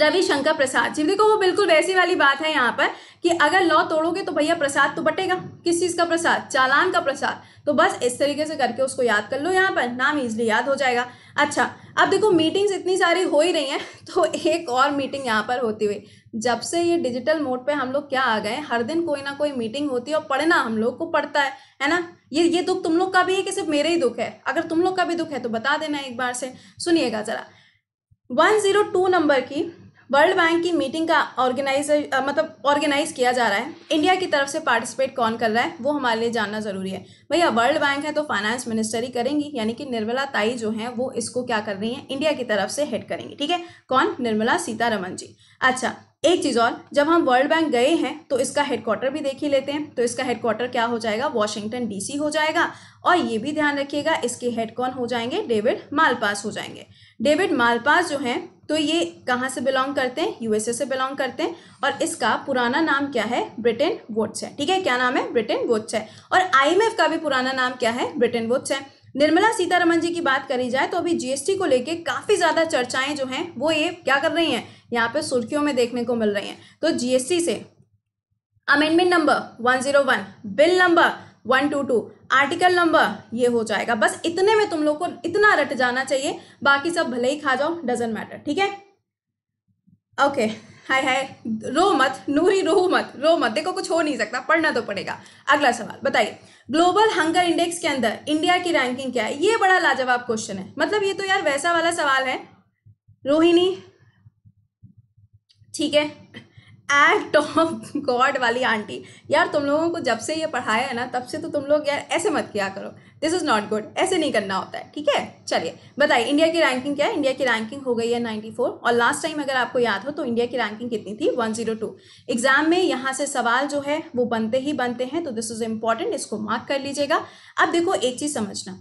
रविशंकर प्रसाद जी देखो वो बिल्कुल वैसी वाली बात है यहाँ पर कि अगर लॉ तोड़ोगे तो भैया प्रसाद तो बटेगा किस चीज़ का प्रसाद चालान का प्रसाद तो बस इस तरीके से करके उसको याद कर लो यहाँ पर नाम इजली याद हो जाएगा अच्छा अब देखो मीटिंग्स इतनी सारी हो ही रही हैं तो एक और मीटिंग यहाँ पर होती हुई जब से ये डिजिटल मोड पे हम लोग क्या आ गए हर दिन कोई ना कोई मीटिंग होती है और पढ़ना हम लोग को पड़ता है है ना ये ये दुख तुम लोग का भी है कि सिर्फ मेरे ही दुख है अगर तुम लोग का भी दुख है तो बता देना एक बार से सुनिएगा ज़रा वन जीरो टू नंबर की वर्ल्ड बैंक की मीटिंग का ऑर्गेनाइज मतलब ऑर्गेनाइज किया जा रहा है इंडिया की तरफ से पार्टिसिपेट कौन कर रहा है वो हमारे लिए जानना ज़रूरी है भैया वर्ल्ड बैंक है तो फाइनेंस मिनिस्टर ही करेंगी यानी कि निर्मला ताई जो हैं वो इसको क्या कर रही हैं इंडिया की तरफ से हेड करेंगी ठीक है कौन निर्मला सीतारमन जी अच्छा एक चीज़ और जब हम वर्ल्ड बैंक गए हैं तो इसका हेडक्वार्टर भी देख ही लेते हैं तो इसका हेडक्वार्टर क्या हो जाएगा वॉशिंगटन डीसी हो जाएगा और ये भी ध्यान रखिएगा इसके हेड कौन हो जाएंगे डेविड मालपास हो जाएंगे डेविड मालपास जो हैं तो ये कहाँ से बिलोंग करते हैं यूएसए से बिलोंग करते हैं और इसका पुराना नाम क्या है ब्रिटेन वोट्स है ठीक है क्या नाम है ब्रिटेन वोट्स है और आई का भी पुराना नाम क्या है ब्रिटेन वोट्स है निर्मला सीतारमन जी की बात करी जाए तो अभी जीएसटी को लेके काफ़ी ज़्यादा चर्चाएं जो हैं वो ये क्या कर रही हैं यहाँ पे सुर्खियों में देखने को मिल रही हैं तो जीएसटी से amendment number one zero one bill number one two two article number ये हो जाएगा बस इतने में तुम लोग को इतना रट जाना चाहिए बाकी सब भले ही खा जाओ डजेंट मैटर ठीक है ओके हाय हाय रो मत नूरी रो मत रो मत देखो कुछ हो नहीं सकता पढ़ना तो पड़ेगा अगला सवाल बताइए ग्लोबल हंगर इंडेक्स के अंदर इंडिया की रैंकिंग क्या है ये बड़ा लाजवाब क्वेश्चन है मतलब ये तो यार वैसा वाला सवाल है रोहिणी ठीक है एट ऑफ गॉड वाली आंटी यार तुम लोगों को जब से ये पढ़ाया है ना तब से तो तुम लोग यार ऐसे मत किया करो दिस इज़ नॉट गुड ऐसे नहीं करना होता है ठीक है चलिए बताइए इंडिया की रैंकिंग क्या है इंडिया की रैंकिंग हो गई है 94 और लास्ट टाइम अगर आपको याद हो तो इंडिया की रैंकिंग कितनी थी 102 एग्जाम में यहाँ से सवाल जो है वो बनते ही बनते हैं तो दिस इज़ इम्पॉर्टेंट इसको मार्क कर लीजिएगा अब देखो एक चीज़ समझना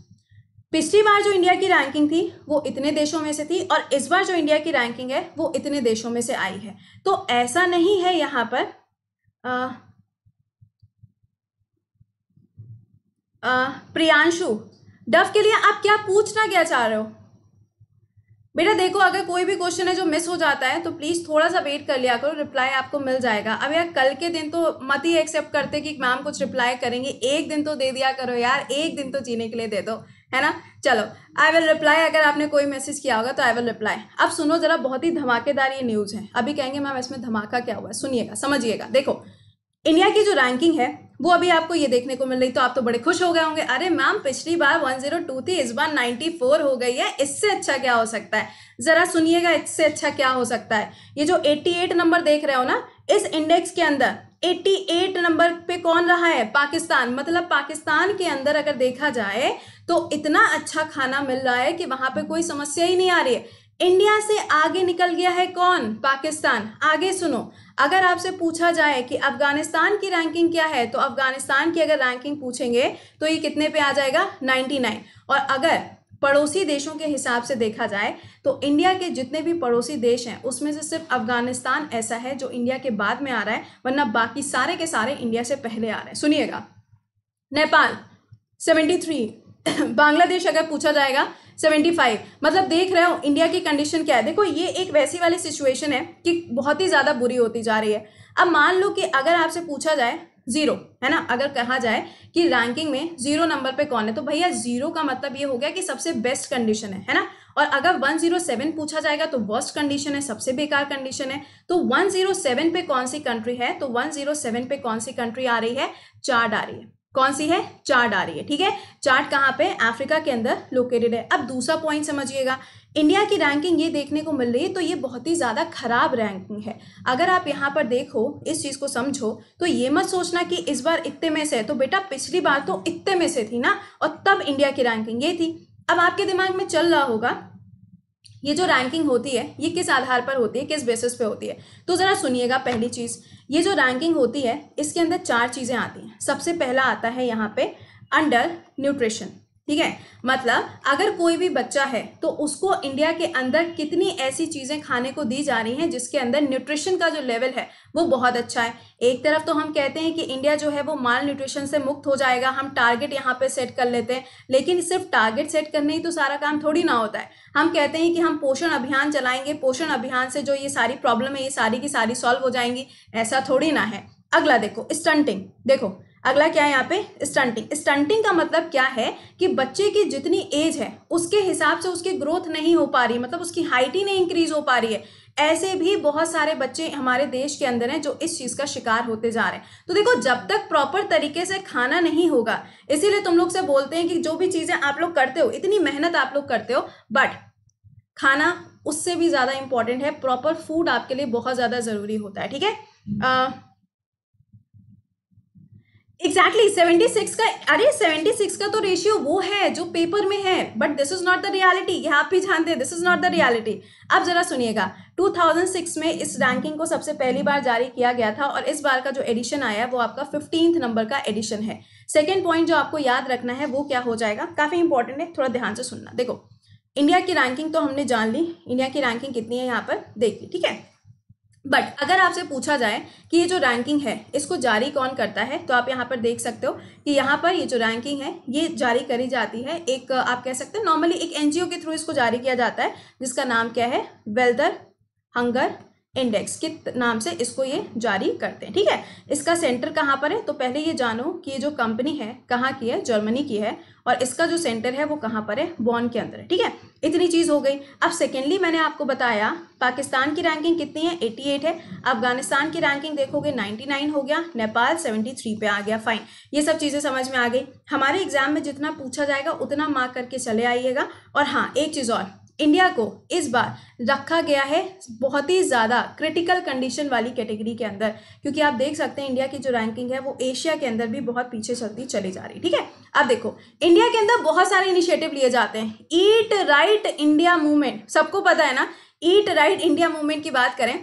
पिछली बार जो इंडिया की रैंकिंग थी वो इतने देशों में से थी और इस बार जो इंडिया की रैंकिंग है वो इतने देशों में से आई है तो ऐसा नहीं है यहाँ पर प्रियांशु डफ के लिए आप क्या पूछना क्या चाह रहे हो बेटा देखो अगर कोई भी क्वेश्चन है जो मिस हो जाता है तो प्लीज़ थोड़ा सा वेट कर लिया करो रिप्लाई आपको मिल जाएगा अब यार कल के दिन तो मत ही एक्सेप्ट करते कि मैम कुछ रिप्लाई करेंगे एक दिन तो दे दिया करो यार एक दिन तो जीने के लिए दे दो है ना चलो आई विल रिप्लाई अगर आपने कोई मैसेज किया होगा तो आई विल रिप्लाई अब सुनो जरा बहुत ही धमाकेदार ये न्यूज़ है अभी कहेंगे मैम इसमें धमाका क्या हुआ है सुनिएगा समझिएगा देखो इंडिया की जो रैंकिंग है वो अभी आपको ये देखने को मिल रही तो आप तो बड़े खुश हो गए होंगे अरे मैम पिछली बार 102 थी इस बार 94 हो गई है इससे अच्छा क्या हो सकता है ज़रा सुनिएगा इससे अच्छा क्या हो सकता है ये जो 88 नंबर देख रहे हो ना इस इंडेक्स के अंदर 88 नंबर पे कौन रहा है पाकिस्तान मतलब पाकिस्तान के अंदर अगर देखा जाए तो इतना अच्छा खाना मिल रहा है कि वहां पे कोई समस्या ही नहीं आ रही है इंडिया से आगे निकल गया है कौन पाकिस्तान आगे सुनो अगर आपसे पूछा जाए कि अफगानिस्तान की रैंकिंग क्या है तो अफगानिस्तान की अगर रैंकिंग पूछेंगे तो ये कितने पे आ जाएगा 99 और अगर पड़ोसी देशों के हिसाब से देखा जाए तो इंडिया के जितने भी पड़ोसी देश हैं उसमें से सिर्फ अफगानिस्तान ऐसा है जो इंडिया के बाद में आ रहा है वरना बाकी सारे के सारे इंडिया से पहले आ रहे हैं सुनिएगा नेपाल सेवेंटी (coughs) बांग्लादेश अगर पूछा जाएगा 75 मतलब देख रहे हो इंडिया की कंडीशन क्या है देखो ये एक वैसी वाली सिचुएशन है कि बहुत ही ज़्यादा बुरी होती जा रही है अब मान लो कि अगर आपसे पूछा जाए जीरो है ना अगर कहा जाए कि रैंकिंग में जीरो नंबर पे कौन है तो भैया जीरो का मतलब ये हो गया कि सबसे बेस्ट कंडीशन है है ना और अगर वन जीरो सेवन पूछा जाएगा तो वर्स्ट कंडीशन है सबसे बेकार कंडीशन है तो वन जीरो सेवन पे कौन सी कंट्री है तो वन जीरो सेवन पे कौन सी कंट्री आ रही है चार्ट आ रही है कौन सी है चार्ट आ रही है ठीक है चार्ट कहाँ पे अफ्रीका के अंदर लोकेटेड है अब दूसरा पॉइंट समझिएगा इंडिया की रैंकिंग ये देखने को मिल रही है तो ये बहुत ही ज़्यादा खराब रैंकिंग है अगर आप यहाँ पर देखो इस चीज़ को समझो तो ये मत सोचना कि इस बार इतने में से है तो बेटा पिछली बार तो इतने में से थी ना और तब इंडिया की रैंकिंग ये थी अब आपके दिमाग में चल रहा होगा ये जो रैंकिंग होती है ये किस आधार पर होती है किस बेसिस पे होती है तो ज़रा सुनिएगा पहली चीज़ ये जो रैंकिंग होती है इसके अंदर चार चीज़ें आती हैं सबसे पहला आता है यहाँ पे अंडर न्यूट्रिशन ठीक है मतलब अगर कोई भी बच्चा है तो उसको इंडिया के अंदर कितनी ऐसी चीज़ें खाने को दी जा रही हैं जिसके अंदर न्यूट्रिशन का जो लेवल है वो बहुत अच्छा है एक तरफ तो हम कहते हैं कि इंडिया जो है वो माल न्यूट्रिशन से मुक्त हो जाएगा हम टारगेट यहाँ पे सेट कर लेते हैं लेकिन सिर्फ टारगेट सेट करने ही तो सारा काम थोड़ी ना होता है हम कहते हैं कि हम पोषण अभियान चलाएंगे पोषण अभियान से जो ये सारी प्रॉब्लम है ये सारी की सारी सॉल्व हो जाएंगी ऐसा थोड़ी ना है अगला देखो स्टंटिंग देखो अगला क्या है यहाँ पे स्टंटिंग स्टंटिंग का मतलब क्या है कि बच्चे की जितनी एज है उसके हिसाब से उसकी ग्रोथ नहीं हो पा रही मतलब उसकी हाइट ही नहीं इंक्रीज हो पा रही है ऐसे भी बहुत सारे बच्चे हमारे देश के अंदर हैं जो इस चीज़ का शिकार होते जा रहे हैं तो देखो जब तक प्रॉपर तरीके से खाना नहीं होगा इसीलिए तुम लोग से बोलते हैं कि जो भी चीज़ें आप लोग करते हो इतनी मेहनत आप लोग करते हो बट खाना उससे भी ज़्यादा इंपॉर्टेंट है प्रॉपर फूड आपके लिए बहुत ज़्यादा ज़रूरी होता है ठीक है एग्जैक्टली सेवेंटी सिक्स का अरे सेवेंटी सिक्स का तो रेशियो वो है जो पेपर में है but this is not the reality ये आप भी जानते हैं this is not the reality आप जरा सुनिएगा टू थाउजेंड सिक्स में इस रैंकिंग को सबसे पहली बार जारी किया गया था और इस बार का जो एडिशन आया है वो आपका फिफ्टींथ नंबर का एडिशन है सेकेंड पॉइंट जो आपको याद रखना है वो क्या हो जाएगा काफ़ी इंपॉर्टेंट है थोड़ा ध्यान से सुनना देखो इंडिया की रैंकिंग तो हमने जान ली इंडिया की रैंकिंग कितनी है यहाँ पर देखिए ठीक है बट अगर आपसे पूछा जाए कि ये जो रैंकिंग है इसको जारी कौन करता है तो आप यहाँ पर देख सकते हो कि यहाँ पर ये जो रैंकिंग है ये जारी करी जाती है एक आप कह सकते हैं नॉर्मली एक एनजीओ के थ्रू इसको जारी किया जाता है जिसका नाम क्या है वेल्दर हंगर इंडेक्स के नाम से इसको ये जारी करते हैं ठीक है इसका सेंटर कहाँ पर है तो पहले ये जानो कि ये जो कंपनी है कहाँ की है जर्मनी की है और इसका जो सेंटर है वो कहाँ पर है बॉन के अंदर है ठीक है इतनी चीज़ हो गई अब सेकेंडली मैंने आपको बताया पाकिस्तान की रैंकिंग कितनी है 88 है अफगानिस्तान की रैंकिंग देखोगे 99 हो गया नेपाल 73 पे आ गया फाइन ये सब चीज़ें समझ में आ गई हमारे एग्जाम में जितना पूछा जाएगा उतना मार्क करके चले आइएगा और हाँ एक चीज़ और इंडिया को इस बार रखा गया है बहुत ही ज़्यादा क्रिटिकल कंडीशन वाली कैटेगरी के अंदर क्योंकि आप देख सकते हैं इंडिया की जो रैंकिंग है वो एशिया के अंदर भी बहुत पीछे चलती चली जा रही है ठीक है अब देखो इंडिया के अंदर बहुत सारे इनिशिएटिव लिए जाते हैं ईट राइट इंडिया मूवमेंट सबको पता है ना ईट राइट इंडिया मूवमेंट की बात करें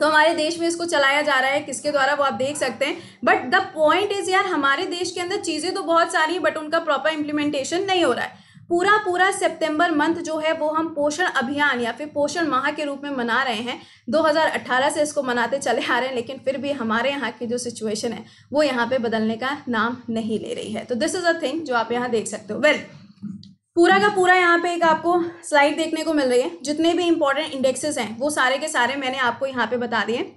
तो हमारे देश में इसको चलाया जा रहा है किसके द्वारा वो आप देख सकते हैं बट द पॉइंट इज यार हमारे देश के अंदर चीज़ें तो बहुत सारी हैं बट उनका प्रॉपर इम्प्लीमेंटेशन नहीं हो रहा है पूरा पूरा सितंबर मंथ जो है वो हम पोषण अभियान या फिर पोषण माह के रूप में मना रहे हैं 2018 से इसको मनाते चले आ रहे हैं लेकिन फिर भी हमारे यहाँ की जो सिचुएशन है वो यहाँ पे बदलने का नाम नहीं ले रही है तो दिस इज अ थिंग जो आप यहाँ देख सकते हो वेल well, पूरा का पूरा यहाँ पे एक आपको स्लाइड देखने को मिल रही है जितने भी इंपॉर्टेंट इंडेक्सेस हैं वो सारे के सारे मैंने आपको यहाँ पे बता दिए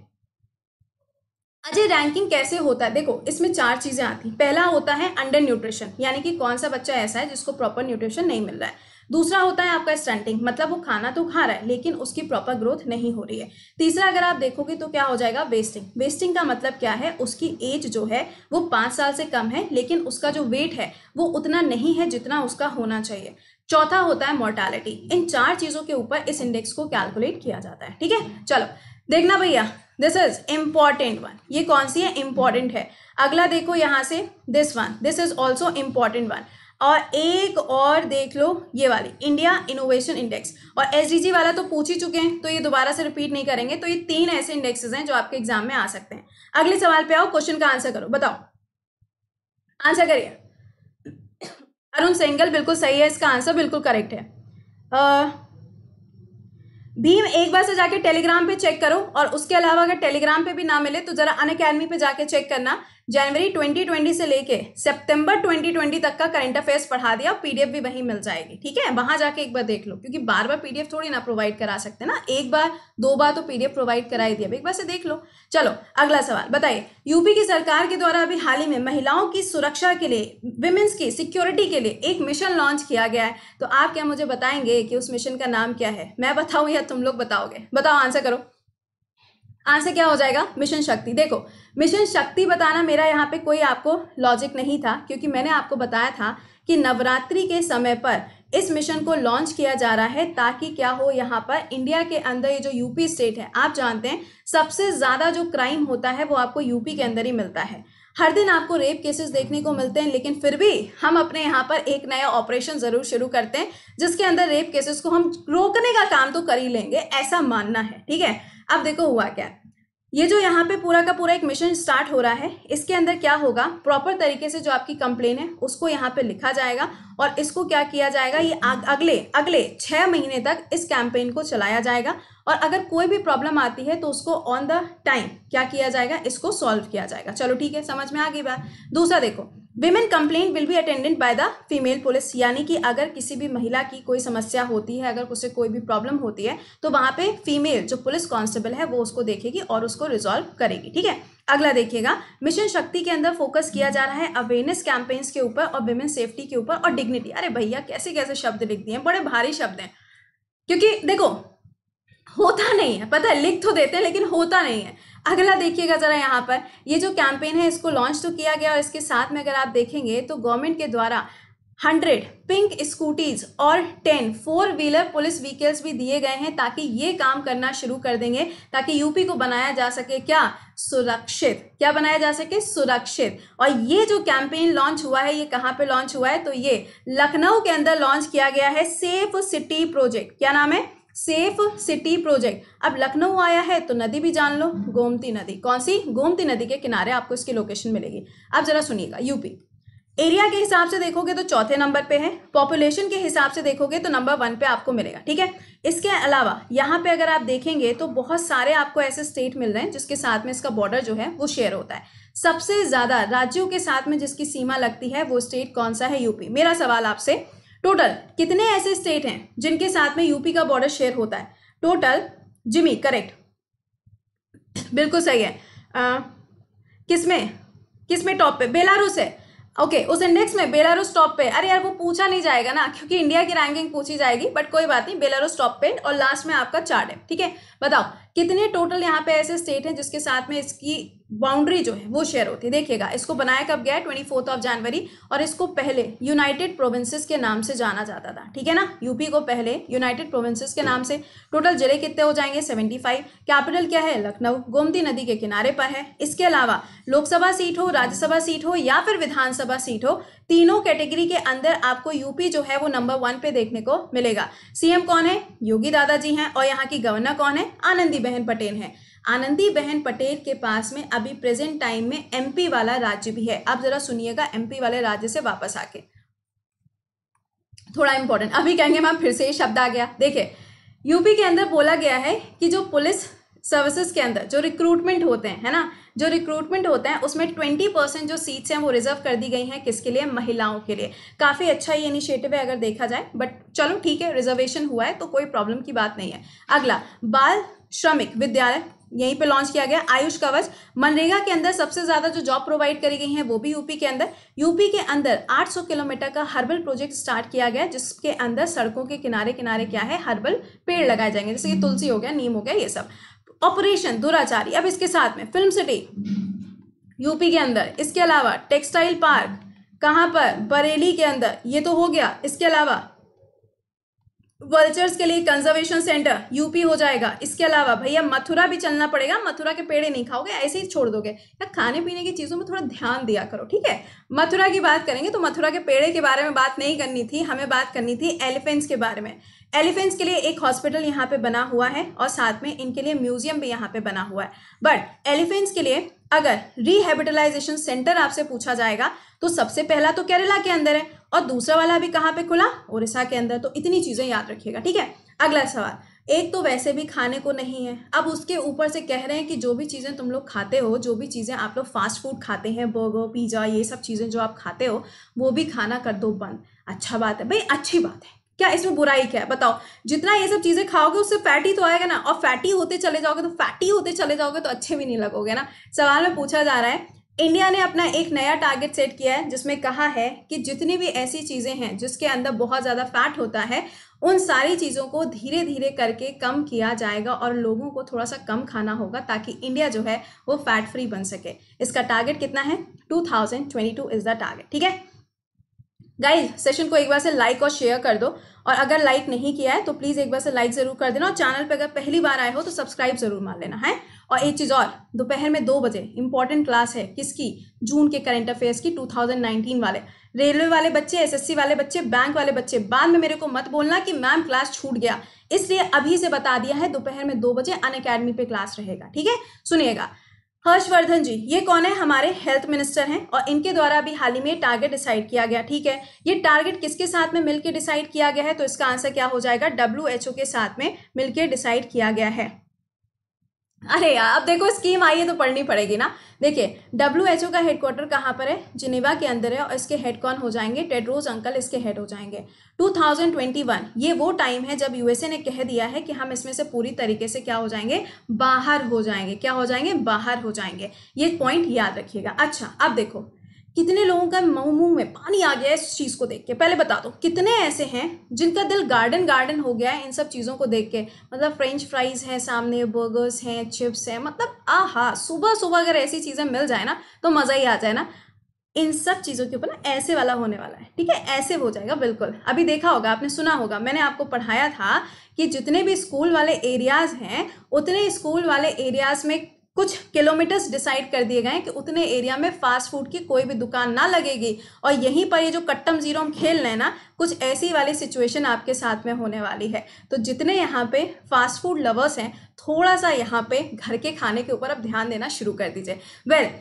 अजय रैंकिंग कैसे होता है देखो इसमें चार चीज़ें आती हैं पहला होता है अंडर न्यूट्रिशन यानी कि कौन सा बच्चा ऐसा है जिसको प्रॉपर न्यूट्रिशन नहीं मिल रहा है दूसरा होता है आपका स्टंटिंग मतलब वो खाना तो खा रहा है लेकिन उसकी प्रॉपर ग्रोथ नहीं हो रही है तीसरा अगर आप देखोगे तो क्या हो जाएगा वेस्टिंग वेस्टिंग का मतलब क्या है उसकी एज जो है वो पाँच साल से कम है लेकिन उसका जो वेट है वो उतना नहीं है जितना उसका होना चाहिए चौथा होता है मोर्टैलिटी इन चार चीज़ों के ऊपर इस इंडेक्स को कैलकुलेट किया जाता है ठीक है चलो देखना भैया दिस इज इम्पॉर्टेंट वन ये कौन सी है इम्पॉर्टेंट है अगला देखो यहाँ से this one this is also important one और एक और देख लो ये वाली इंडिया इनोवेशन इंडेक्स और एस वाला तो पूछ ही चुके हैं तो ये दोबारा से रिपीट नहीं करेंगे तो ये तीन ऐसे इंडेक्सेज हैं जो आपके एग्जाम में आ सकते हैं अगले सवाल पे आओ क्वेश्चन का आंसर करो बताओ आंसर करिए अरुण सेंगल बिल्कुल सही है इसका आंसर बिल्कुल करेक्ट है आ, भीम एक बार से जाके टेलीग्राम पे चेक करो और उसके अलावा अगर टेलीग्राम पे भी ना मिले तो जरा अन अकेडमी पे जाके चेक करना जनवरी 2020 से लेके सितंबर 2020 तक का करंट अफेयर्स पढ़ा दिया और पीडीएफ भी वहीं मिल जाएगी ठीक है वहां जाके एक बार देख लो क्योंकि बार बार पीडीएफ थोड़ी ना प्रोवाइड करा सकते ना एक बार दो बार तो पीडीएफ प्रोवाइड करा ही दिया एक बार से देख लो चलो अगला सवाल बताइए यूपी की सरकार के द्वारा अभी हाल ही में महिलाओं की सुरक्षा के लिए विमेंस की सिक्योरिटी के लिए एक मिशन लॉन्च किया गया है तो आप क्या मुझे बताएंगे कि उस मिशन का नाम क्या है मैं बताऊँ या तुम लोग बताओगे बताओ आंसर करो आंसर क्या हो जाएगा मिशन शक्ति देखो मिशन शक्ति बताना मेरा यहाँ पे कोई आपको लॉजिक नहीं था क्योंकि मैंने आपको बताया था कि नवरात्रि के समय पर इस मिशन को लॉन्च किया जा रहा है ताकि क्या हो यहाँ पर इंडिया के अंदर ये जो यूपी स्टेट है आप जानते हैं सबसे ज़्यादा जो क्राइम होता है वो आपको यूपी के अंदर ही मिलता है हर दिन आपको रेप केसेस देखने को मिलते हैं लेकिन फिर भी हम अपने यहाँ पर एक नया ऑपरेशन ज़रूर शुरू करते हैं जिसके अंदर रेप केसेस को हम रोकने का काम तो कर ही लेंगे ऐसा मानना है ठीक है अब देखो हुआ क्या ये जो यहाँ पे पूरा का पूरा एक मिशन स्टार्ट हो रहा है इसके अंदर क्या होगा प्रॉपर तरीके से जो आपकी कंप्लेन है उसको यहाँ पे लिखा जाएगा और इसको क्या किया जाएगा ये अगले अगले छः महीने तक इस कैंपेन को चलाया जाएगा और अगर कोई भी प्रॉब्लम आती है तो उसको ऑन द टाइम क्या किया जाएगा इसको सॉल्व किया जाएगा चलो ठीक है समझ में आ गई बात दूसरा देखो women complaint will be attended by the female police यानी कि अगर किसी भी महिला की कोई समस्या होती है अगर उसे कोई भी प्रॉब्लम होती है तो वहाँ पे फीमेल जो पुलिस कांस्टेबल है वो उसको देखेगी और उसको रिजॉल्व करेगी ठीक है अगला देखिएगा मिशन शक्ति के अंदर फोकस किया जा रहा है अवेयरनेस कैंपेन्स के ऊपर और विमेन सेफ्टी के ऊपर और डिग्निटी अरे भैया कैसे कैसे शब्द लिख दिए बड़े भारी शब्द हैं क्योंकि देखो होता नहीं है पता है लिख तो देते हैं लेकिन होता नहीं है अगला देखिएगा ज़रा यहाँ पर ये जो कैंपेन है इसको लॉन्च तो किया गया और इसके साथ में अगर आप देखेंगे तो गवर्नमेंट के द्वारा हंड्रेड पिंक स्कूटीज और ten four wheeler police vehicles भी दिए गए हैं ताकि ये काम करना शुरू कर देंगे ताकि यूपी को बनाया जा सके क्या सुरक्षित क्या बनाया जा सके सुरक्षित और ये जो कैंपेन लॉन्च हुआ है ये कहाँ पे लॉन्च हुआ है तो ये लखनऊ के अंदर लॉन्च किया गया है सेफ सिटी प्रोजेक्ट क्या नाम है सेफ सिटी प्रोजेक्ट अब लखनऊ आया है तो नदी भी जान लो गोमती नदी कौन सी गोमती नदी के किनारे आपको इसकी लोकेशन मिलेगी अब जरा सुनिएगा यूपी एरिया के हिसाब से देखोगे तो चौथे नंबर पे है पॉपुलेशन के हिसाब से देखोगे तो नंबर वन पे आपको मिलेगा ठीक है इसके अलावा यहाँ पे अगर आप देखेंगे तो बहुत सारे आपको ऐसे स्टेट मिल रहे हैं जिसके साथ में इसका बॉर्डर जो है वो शेयर होता है सबसे ज़्यादा राज्यों के साथ में जिसकी सीमा लगती है वो स्टेट कौन सा है यूपी मेरा सवाल आपसे टोटल कितने ऐसे स्टेट हैं जिनके साथ में यूपी का बॉर्डर शेयर होता है टोटल जिमी करेक्ट बिल्कुल सही है किसमें किसमें टॉप पे बेलारूस है ओके okay, उस इंडेक्स में बेलारूस टॉप पे अरे यार वो पूछा नहीं जाएगा ना क्योंकि इंडिया की रैंकिंग पूछी जाएगी बट कोई बात नहीं बेलारूस टॉप पे और लास्ट में आपका चार्ट है ठीक है बताओ कितने टोटल यहाँ पे ऐसे स्टेट हैं जिसके साथ में इसकी बाउंड्री जो है वो शेयर होती है देखिएगा इसको बनाया कब गया है ट्वेंटी फोर्थ ऑफ जनवरी और इसको पहले यूनाइटेड प्रोविंसेस के नाम से जाना जाता था ठीक है ना यूपी को पहले यूनाइटेड प्रोविंसेस के नाम से टोटल जिले कितने हो जाएंगे सेवेंटी फाइव कैपिटल क्या है लखनऊ गोमती नदी के किनारे पर है इसके अलावा लोकसभा सीट हो राज्यसभा सीट हो या फिर विधानसभा सीट हो तीनों कैटेगरी के अंदर आपको यूपी जो है वो नंबर वन पे देखने को मिलेगा सीएम कौन है योगी दादाजी हैं और यहाँ की गवर्नर कौन है आनंदी बहन पटेल हैं आनंदी बहन पटेल के पास में अभी प्रेजेंट टाइम में एमपी वाला राज्य भी है आप जरा सुनिएगा एमपी वाले राज्य से वापस आके थोड़ा इंपॉर्टेंट अभी कहेंगे मैम फिर से ये शब्द आ गया देखिये यूपी के अंदर बोला गया है कि जो पुलिस सर्विसेज के अंदर जो रिक्रूटमेंट होते हैं है ना जो रिक्रूटमेंट होते हैं उसमें ट्वेंटी परसेंट जो सीट्स हैं वो रिजर्व कर दी गई हैं किसके लिए महिलाओं के लिए काफ़ी अच्छा ये इनिशिएटिव है अगर देखा जाए बट चलो ठीक है रिजर्वेशन हुआ है तो कोई प्रॉब्लम की बात नहीं है अगला बाल श्रमिक विद्यालय यहीं पे लॉन्च किया गया आयुष कवच मनरेगा के अंदर सबसे ज़्यादा जो जॉब प्रोवाइड करी गई है वो भी यूपी के अंदर यूपी के अंदर 800 किलोमीटर का हर्बल प्रोजेक्ट स्टार्ट किया गया जिसके अंदर सड़कों के किनारे किनारे क्या है हर्बल पेड़ लगाए जाएंगे जैसे कि तुलसी हो गया नीम हो गया ये सब ऑपरेशन दुराचारी अब इसके साथ में फिल्म सिटी यूपी के अंदर इसके अलावा टेक्सटाइल पार्क कहाँ पर बरेली के अंदर ये तो हो गया इसके अलावा वर्चर्स के लिए कंजर्वेशन सेंटर यूपी हो जाएगा इसके अलावा भैया मथुरा भी चलना पड़ेगा मथुरा के पेड़े नहीं खाओगे ऐसे ही छोड़ दोगे या खाने पीने की चीज़ों में थोड़ा ध्यान दिया करो ठीक है मथुरा की बात करेंगे तो मथुरा के पेड़े के बारे में बात नहीं करनी थी हमें बात करनी थी एलिफेंट्स के बारे में एलिफेंट्स के लिए एक हॉस्पिटल यहाँ पे बना हुआ है और साथ में इनके लिए म्यूजियम भी यहाँ पे बना हुआ है बट एलिफेंट्स के लिए अगर रिहेबिटलाइजेशन सेंटर आपसे पूछा जाएगा तो सबसे पहला तो केरला के अंदर है और दूसरा वाला भी कहाँ पे खुला ओडिशा के अंदर तो इतनी चीज़ें याद रखिएगा ठीक है अगला सवाल एक तो वैसे भी खाने को नहीं है अब उसके ऊपर से कह रहे हैं कि जो भी चीज़ें तुम लोग खाते हो जो भी चीज़ें आप लोग फास्ट फूड खाते हैं बर्गर पिज़्ज़ा ये सब चीज़ें जो आप खाते हो वो भी खाना कर दो बंद अच्छा बात है भाई अच्छी बात है क्या इसमें बुराई क्या है बताओ जितना ये सब चीज़ें खाओगे उससे फैटी तो आएगा ना और फैटी होते चले जाओगे तो फैटी होते चले जाओगे तो अच्छे भी नहीं लगोगे ना सवाल में पूछा जा रहा है इंडिया ने अपना एक नया टारगेट सेट किया है जिसमें कहा है कि जितनी भी ऐसी चीज़ें हैं जिसके अंदर बहुत ज़्यादा फैट होता है उन सारी चीज़ों को धीरे धीरे करके कम किया जाएगा और लोगों को थोड़ा सा कम खाना होगा ताकि इंडिया जो है वो फैट फ्री बन सके इसका टारगेट कितना है टू इज़ द टारगेट ठीक है गाइज सेशन को एक बार से लाइक और शेयर कर दो और अगर लाइक नहीं किया है तो प्लीज़ एक बार से लाइक ज़रूर कर देना और चैनल पे अगर पहली बार आए हो तो सब्सक्राइब ज़रूर मान लेना है और एक चीज़ और दोपहर में दो बजे इंपॉर्टेंट क्लास है किसकी जून के करंट अफेयर्स की 2019 वाले रेलवे वाले बच्चे एसएससी वाले बच्चे बैंक वाले बच्चे बाद में मेरे को मत बोलना कि मैम क्लास छूट गया इसलिए अभी से बता दिया है दोपहर में दो बजे अन अकेडमी पे क्लास रहेगा ठीक है सुनिएगा हर्षवर्धन जी ये कौन है हमारे हेल्थ मिनिस्टर हैं और इनके द्वारा अभी हाल ही में टारगेट डिसाइड किया गया ठीक है ये टारगेट किसके साथ में मिलकर डिसाइड किया गया है तो इसका आंसर क्या हो जाएगा डब्ल्यू के साथ में मिलकर डिसाइड किया गया है अरे यार अब देखो स्कीम आई है तो पढ़नी पड़ेगी ना देखिए डब्ल्यू एच ओ का हेडक्वार्टर कहाँ पर है जिनेवा के अंदर है और इसके हेड कौन हो जाएंगे टेड्रोज अंकल इसके हेड हो जाएंगे 2021 ये वो टाइम है जब यूएसए ने कह दिया है कि हम इसमें से पूरी तरीके से क्या हो जाएंगे बाहर हो जाएंगे क्या हो जाएंगे बाहर हो जाएंगे ये पॉइंट याद रखिएगा अच्छा अब देखो कितने लोगों का मुंह मुंह में पानी आ गया है इस चीज़ को देख के पहले बता दो कितने ऐसे हैं जिनका दिल गार्डन गार्डन हो गया है इन सब चीज़ों को देख के मतलब फ्रेंच फ्राइज हैं सामने बर्गर्स हैं चिप्स हैं मतलब आहा सुबह सुबह अगर ऐसी चीज़ें मिल जाए ना तो मज़ा ही आ जाए ना इन सब चीज़ों के ऊपर ना ऐसे वाला होने वाला है ठीक है ऐसे हो जाएगा बिल्कुल अभी देखा होगा आपने सुना होगा मैंने आपको पढ़ाया था कि जितने भी स्कूल वाले एरियाज़ हैं उतने स्कूल वाले एरियाज़ में कुछ किलोमीटर्स डिसाइड कर दिए गए हैं कि उतने एरिया में फास्ट फूड की कोई भी दुकान ना लगेगी और यहीं पर ये जो कट्टम जीरो हम खेल रहे हैं ना कुछ ऐसी वाली सिचुएशन आपके साथ में होने वाली है तो जितने यहाँ पे फास्ट फूड लवर्स हैं थोड़ा सा यहाँ पे घर के खाने के ऊपर अब ध्यान देना शुरू कर दीजिए वेल well,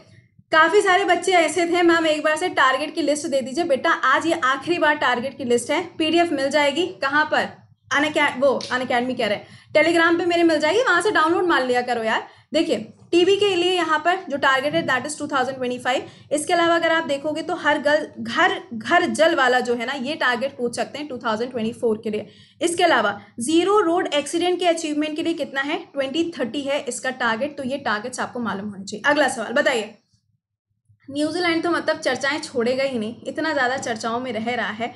काफ़ी सारे बच्चे ऐसे थे मैम एक बार से टारगेट की लिस्ट दे दीजिए बेटा आज ये आखिरी बार टारगेट की लिस्ट है पी मिल जाएगी कहाँ पर अन वो अन कह रहे हैं टेलीग्राम पर मेरे मिल जाएगी वहाँ से डाउनलोड मान लिया करो यार देखिए टीवी के लिए यहाँ पर जो टारगेट है दैट इज 2025 इसके अलावा अगर आप देखोगे तो हर गल घर घर जल वाला जो है ना ये टारगेट पूछ सकते हैं 2024 के लिए इसके अलावा जीरो रोड एक्सीडेंट के अचीवमेंट के लिए कितना है 2030 है इसका टारगेट तो ये टारगेट्स आपको मालूम होना चाहिए अगला सवाल बताइए न्यूजीलैंड तो मतलब चर्चाएं छोड़ेगा ही नहीं इतना ज़्यादा चर्चाओं में रह रहा है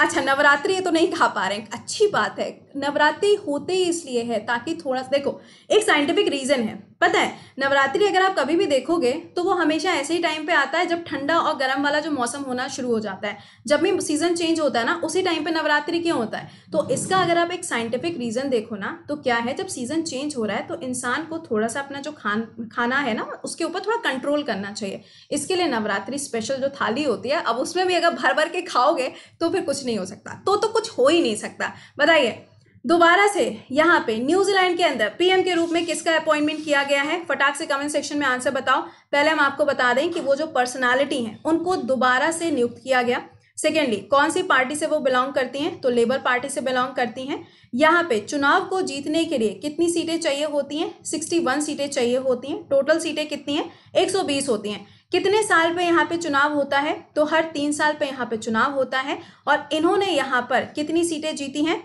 अच्छा नवरात्रि तो नहीं खा पा रहे हैं अच्छी बात है नवरात्रि होते ही इसलिए है ताकि थोड़ा सा देखो एक साइंटिफिक रीज़न है पता है नवरात्रि अगर आप कभी भी देखोगे तो वो हमेशा ऐसे ही टाइम पे आता है जब ठंडा और गर्म वाला जो मौसम होना शुरू हो जाता है जब भी सीज़न चेंज होता है ना उसी टाइम पे नवरात्रि क्यों होता है तो इसका अगर आप एक साइंटिफिक रीज़न देखो ना तो क्या है जब सीज़न चेंज हो रहा है तो इंसान को थोड़ा सा अपना जो खान खाना है ना उसके ऊपर थोड़ा कंट्रोल करना चाहिए इसके लिए नवरात्रि स्पेशल जो थाली होती है अब उसमें भी अगर भर भर के खाओगे तो फिर कुछ कुछ नहीं हो सकता तो तो कुछ हो ही नहीं सकता बताइए दोबारा से यहाँ पे न्यूजीलैंड के अंदर पीएम के रूप में किसका अपॉइंटमेंट किया गया है फटाक से कमेंट सेक्शन में आंसर बताओ पहले हम आपको बता दें कि वो जो पर्सनालिटी हैं उनको दोबारा से नियुक्त किया गया सेकेंडली कौन सी पार्टी से वो बिलोंग करती हैं तो लेबर पार्टी से बिलोंग करती हैं यहाँ पे चुनाव को जीतने के लिए कितनी सीटें चाहिए होती हैं 61 सीटें चाहिए होती हैं टोटल सीटें कितनी हैं 120 होती हैं कितने साल पे यहाँ पे चुनाव होता है तो हर तीन साल पे यहाँ पे चुनाव होता है और इन्होंने यहाँ पर कितनी सीटें जीती हैं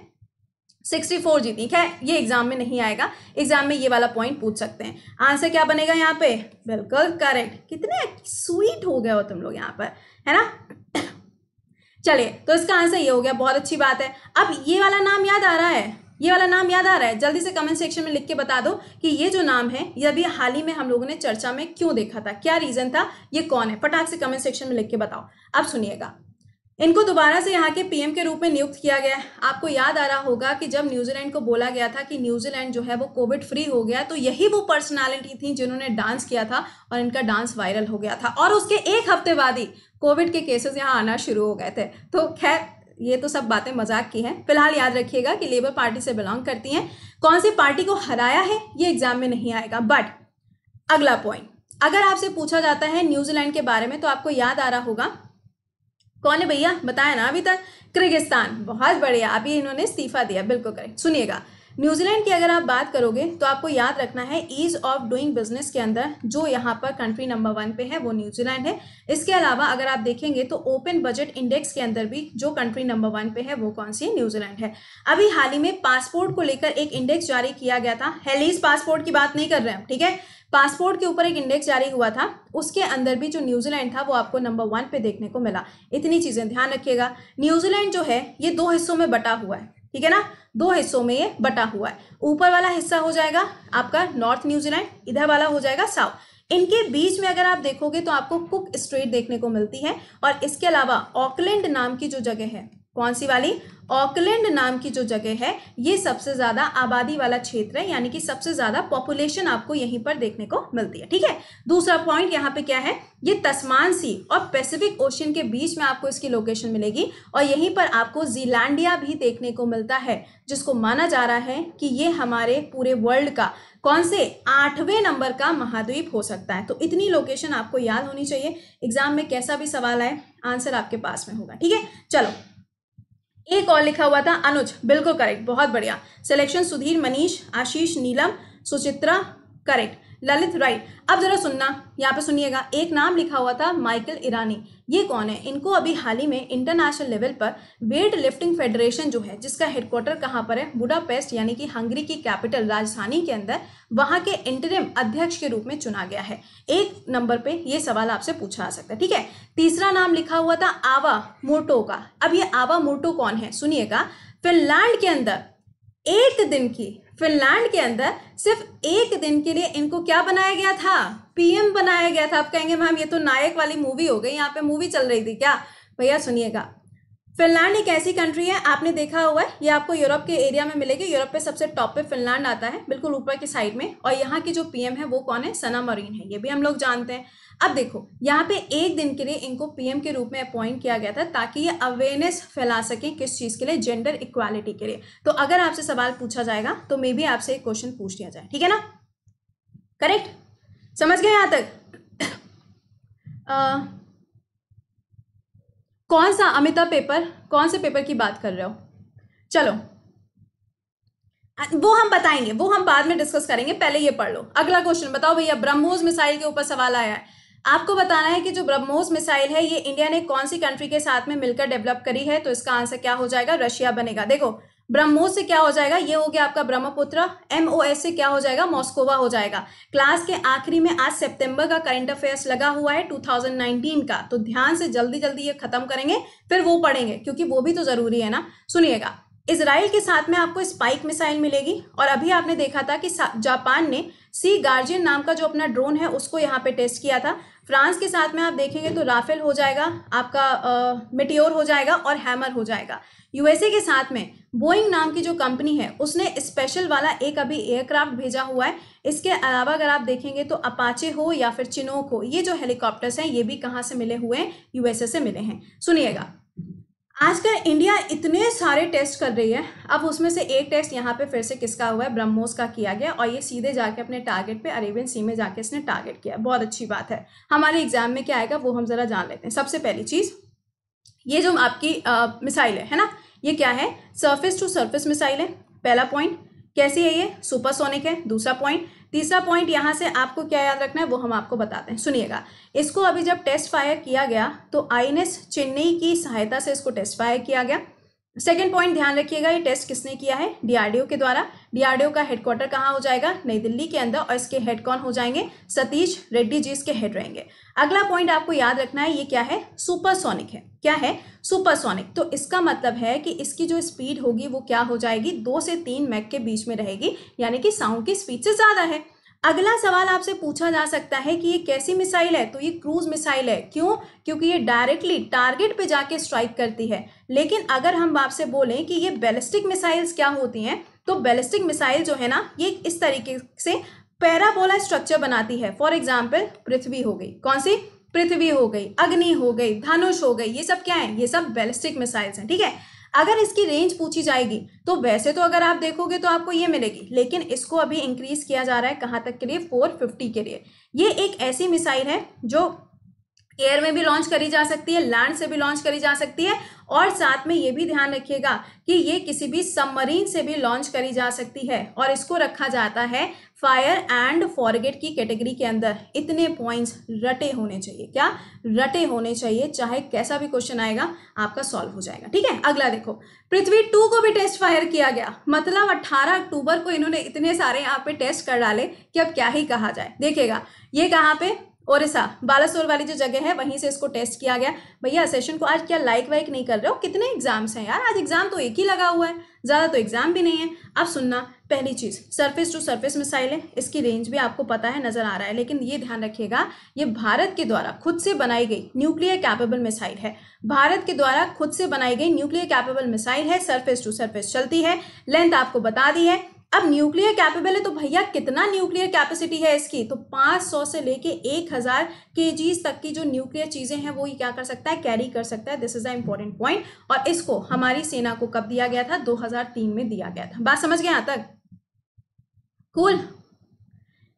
64 जीती खैर ये एग्जाम में नहीं आएगा एग्जाम में ये वाला पॉइंट पूछ सकते हैं आंसर क्या बनेगा यहाँ पे बिल्कुल करेक्ट कितने स्वीट हो गए हो तुम लोग यहाँ पर है ना (coughs) चलिए तो इसका आंसर ये हो गया बहुत अच्छी बात है अब ये वाला नाम याद आ रहा है ये वाला नाम याद आ रहा है जल्दी से कमेंट सेक्शन में लिख के बता दो कि ये जो नाम है ये अभी हाल ही में हम लोगों ने चर्चा में क्यों देखा था क्या रीजन था ये कौन है फटाक से कमेंट सेक्शन में लिख के बताओ अब सुनिएगा इनको दोबारा से यहाँ के पीएम के रूप में नियुक्त किया गया है आपको याद आ रहा होगा कि जब न्यूजीलैंड को बोला गया था कि न्यूजीलैंड जो है वो कोविड फ्री हो गया तो यही वो पर्सनालिटी थी जिन्होंने डांस किया था और इनका डांस वायरल हो गया था और उसके एक हफ्ते बाद ही कोविड के केसेस यहाँ आना शुरू हो गए थे तो खैर ये तो सब बातें मजाक की हैं फिलहाल याद रखिएगा कि लेबर पार्टी से बिलोंग करती हैं कौन सी पार्टी को हराया है ये एग्जाम में नहीं आएगा बट अगला पॉइंट अगर आपसे पूछा जाता है न्यूजीलैंड के बारे में तो आपको याद आ रहा होगा कौन है भैया बताया ना अभी तक किर्गिस्तान बहुत बढ़िया अभी इन्होंने इस्तीफा दिया बिल्कुल करेक्ट सुनिएगा न्यूजीलैंड की अगर आप बात करोगे तो आपको याद रखना है ईज ऑफ डूइंग बिजनेस के अंदर जो यहाँ पर कंट्री नंबर वन पे है वो न्यूजीलैंड है इसके अलावा अगर आप देखेंगे तो ओपन बजट इंडेक्स के अंदर भी जो कंट्री नंबर वन पे है वो कौन सी न्यूजीलैंड है अभी हाल ही में पासपोर्ट को लेकर एक इंडेक्स जारी किया गया था हेलीज पासपोर्ट की बात नहीं कर रहे हैं ठीक है पासपोर्ट के ऊपर एक इंडेक्स जारी हुआ था उसके अंदर भी जो न्यूजीलैंड था वो आपको नंबर वन पे देखने को मिला इतनी चीज़ें ध्यान रखिएगा न्यूजीलैंड जो है ये दो हिस्सों में बटा हुआ है ठीक है ना दो हिस्सों में ये बटा हुआ है ऊपर वाला हिस्सा हो जाएगा आपका नॉर्थ न्यूजीलैंड इधर वाला हो जाएगा साउथ इनके बीच में अगर आप देखोगे तो आपको कुक स्ट्रेट देखने को मिलती है और इसके अलावा ऑकलैंड नाम की जो जगह है कौन सी वाली ऑकलैंड नाम की जो जगह है ये सबसे ज़्यादा आबादी वाला क्षेत्र है यानी कि सबसे ज़्यादा पॉपुलेशन आपको यहीं पर देखने को मिलती है ठीक है दूसरा पॉइंट यहाँ पे क्या है ये तस्मान सी और पैसिफिक ओशन के बीच में आपको इसकी लोकेशन मिलेगी और यहीं पर आपको जीलैंडिया भी देखने को मिलता है जिसको माना जा रहा है कि ये हमारे पूरे वर्ल्ड का कौन से आठवें नंबर का महाद्वीप हो सकता है तो इतनी लोकेशन आपको याद होनी चाहिए एग्जाम में कैसा भी सवाल आए आंसर आपके पास में होगा ठीक है चलो एक और लिखा हुआ था अनुज बिल्कुल करेक्ट बहुत बढ़िया सिलेक्शन सुधीर मनीष आशीष नीलम सुचित्रा करेक्ट ललित राय अब जरा सुनना यहाँ पे सुनिएगा एक नाम लिखा हुआ था माइकल ईरानी ये कौन है इनको अभी हाल ही में इंटरनेशनल लेवल पर वेट लिफ्टिंग फेडरेशन जो है जिसका हेडक्वार्टर कहाँ पर है बुडापेस्ट यानी कि हंगरी की कैपिटल राजधानी के अंदर वहाँ के इंटरिम अध्यक्ष के रूप में चुना गया है एक नंबर पे ये सवाल आपसे पूछा जा सकता है ठीक है तीसरा नाम लिखा हुआ था आवा मोटो का अब ये आवा मोटो कौन है सुनिएगा फिनलैंड के अंदर एक दिन की फिनलैंड के अंदर सिर्फ एक दिन के लिए इनको क्या बनाया गया था पीएम बनाया गया था आप कहेंगे मैम ये तो नायक वाली मूवी हो गई यहाँ पे मूवी चल रही थी क्या भैया सुनिएगा फिनलैंड एक ऐसी कंट्री है आपने देखा हुआ है ये आपको यूरोप के एरिया में मिलेगी यूरोप पे सबसे टॉप पे फिनलैंड आता है बिल्कुल ऊपर की साइड में और यहाँ की जो पीएम है वो कौन है सना मरीन है ये भी हम लोग जानते हैं अब देखो यहाँ पे एक दिन के लिए इनको पीएम के रूप में अपॉइंट किया गया था ताकि ये अवेयरनेस फैला सकें किस चीज़ के लिए जेंडर इक्वालिटी के लिए तो अगर आपसे सवाल पूछा जाएगा तो मे बी आपसे एक क्वेश्चन पूछ लिया जाए ठीक है ना करेक्ट समझ गए यहाँ तक (coughs) कौन सा अमिता पेपर कौन से पेपर की बात कर रहे हो चलो वो हम बताएंगे वो हम बाद में डिस्कस करेंगे पहले ये पढ़ लो अगला क्वेश्चन बताओ भैया ब्रह्मोस मिसाइल के ऊपर सवाल आया है आपको बताना है कि जो ब्रह्मोस मिसाइल है ये इंडिया ने कौन सी कंट्री के साथ में मिलकर डेवलप करी है तो इसका आंसर क्या हो जाएगा रशिया बनेगा देखो ब्रह्मोस से क्या हो जाएगा ये हो गया आपका ब्रह्मपुत्र एमओएस से क्या हो जाएगा मॉस्कोवा हो जाएगा क्लास के आखिरी में आज सितंबर का करंट अफेयर्स लगा हुआ है 2019 का तो ध्यान से जल्दी जल्दी ये खत्म करेंगे फिर वो पढ़ेंगे क्योंकि वो भी तो जरूरी है ना सुनिएगा इसराइल के साथ में आपको स्पाइक मिसाइल मिलेगी और अभी आपने देखा था कि जापान ने सी गार्जियन नाम का जो अपना ड्रोन है उसको यहाँ पे टेस्ट किया था फ्रांस के साथ में आप देखेंगे तो राफेल हो जाएगा आपका मिटियोर हो जाएगा और हैमर हो जाएगा यूएसए के साथ में बोइंग नाम की जो कंपनी है उसने स्पेशल वाला एक अभी एयरक्राफ्ट भेजा हुआ है इसके अलावा अगर आप देखेंगे तो अपाचे हो या फिर चिनोक हो ये जो हेलीकॉप्टर्स हैं ये भी कहाँ से मिले हुए हैं यूएसए से मिले हैं सुनिएगा आजकल इंडिया इतने सारे टेस्ट कर रही है अब उसमें से एक टेस्ट यहाँ पे फिर से किसका हुआ है ब्रह्मोस का किया गया और ये सीधे जाके अपने टारगेट पे अरेबियन सी में जाके इसने टारगेट किया बहुत अच्छी बात है हमारे एग्जाम में क्या आएगा वो हम ज़रा जान लेते हैं सबसे पहली चीज़ ये जो आपकी मिसाइल है है ना ये क्या है सर्फेस टू सर्फेस मिसाइल है पहला पॉइंट कैसी है ये सुपरसोनिक है दूसरा पॉइंट तीसरा पॉइंट यहाँ से आपको क्या याद रखना है वो हम आपको बताते हैं सुनिएगा इसको अभी जब टेस्ट फायर किया गया तो आई चेन्नई की सहायता से इसको टेस्ट फायर किया गया सेकेंड पॉइंट ध्यान रखिएगा ये टेस्ट किसने किया है डीआरडीओ के द्वारा डीआरडीओ का हेडक्वार्टर कहाँ हो जाएगा नई दिल्ली के अंदर और इसके हेड कौन हो जाएंगे सतीश रेड्डी जी इसके हेड रहेंगे अगला पॉइंट आपको याद रखना है ये क्या है सुपरसोनिक है क्या है सुपरसोनिक तो इसका मतलब है कि इसकी जो स्पीड होगी वो क्या हो जाएगी दो से तीन मैक के बीच में रहेगी यानी कि साउंड की स्पीड से ज़्यादा है अगला सवाल आपसे पूछा जा सकता है कि ये कैसी मिसाइल है तो ये क्रूज मिसाइल है क्यों क्योंकि ये डायरेक्टली टारगेट पे जाके स्ट्राइक करती है लेकिन अगर हम आपसे बोलें कि ये बैलिस्टिक मिसाइल्स क्या होती हैं तो बैलिस्टिक मिसाइल जो है ना ये इस तरीके से पैराबोला स्ट्रक्चर बनाती है फॉर एग्जाम्पल पृथ्वी हो गई कौन सी पृथ्वी हो गई अग्नि हो गई धनुष हो गई ये सब क्या है ये सब बैलिस्टिक मिसाइल्स हैं ठीक है अगर इसकी रेंज पूछी जाएगी तो वैसे तो अगर आप देखोगे तो आपको ये मिलेगी लेकिन इसको अभी इंक्रीज किया जा रहा है कहाँ तक के लिए फोर फिफ्टी के लिए ये एक ऐसी मिसाइल है जो एयर में भी लॉन्च करी जा सकती है लैंड से भी लॉन्च करी जा सकती है और साथ में ये भी ध्यान रखिएगा कि ये किसी भी सबमरीन से भी लॉन्च करी जा सकती है और इसको रखा जाता है फायर एंड फॉरगेट की कैटेगरी के अंदर इतने पॉइंट्स रटे होने चाहिए क्या रटे होने चाहिए चाहे कैसा भी क्वेश्चन आएगा आपका सॉल्व हो जाएगा ठीक है अगला देखो पृथ्वी टू को भी टेस्ट फायर किया गया मतलब 18 अक्टूबर को इन्होंने इतने सारे यहाँ पे टेस्ट कर डाले कि अब क्या ही कहा जाए देखिएगा ये कहाँ पे ओरिसा बालासोर वाली जो जगह है वहीं से इसको टेस्ट किया गया भैया सेशन को आज क्या लाइक वाइक नहीं कर रहे हो कितने एग्जाम्स हैं यार आज एग्जाम तो एक ही लगा हुआ है ज़्यादा तो एग्जाम भी नहीं है अब सुनना पहली चीज़ सरफेस टू सरफेस मिसाइल है इसकी रेंज भी आपको पता है नज़र आ रहा है लेकिन ये ध्यान रखिएगा ये भारत के द्वारा खुद से बनाई गई न्यूक्लियर कैपेबल मिसाइल है भारत के द्वारा खुद से बनाई गई न्यूक्लियर कैपेबल मिसाइल है सरफेस टू सरफेस चलती है लेंथ आपको बता दी है अब न्यूक्लियर कैपेबल है तो भैया कितना न्यूक्लियर कैपेसिटी है इसकी तो 500 से लेके 1000 हज़ार तक की जो न्यूक्लियर चीज़ें हैं वो ये क्या कर सकता है कैरी कर सकता है this is a important point और इसको हमारी सेना को कब दिया गया था 2003 में दिया गया था बात समझ गए यहाँ तक कूल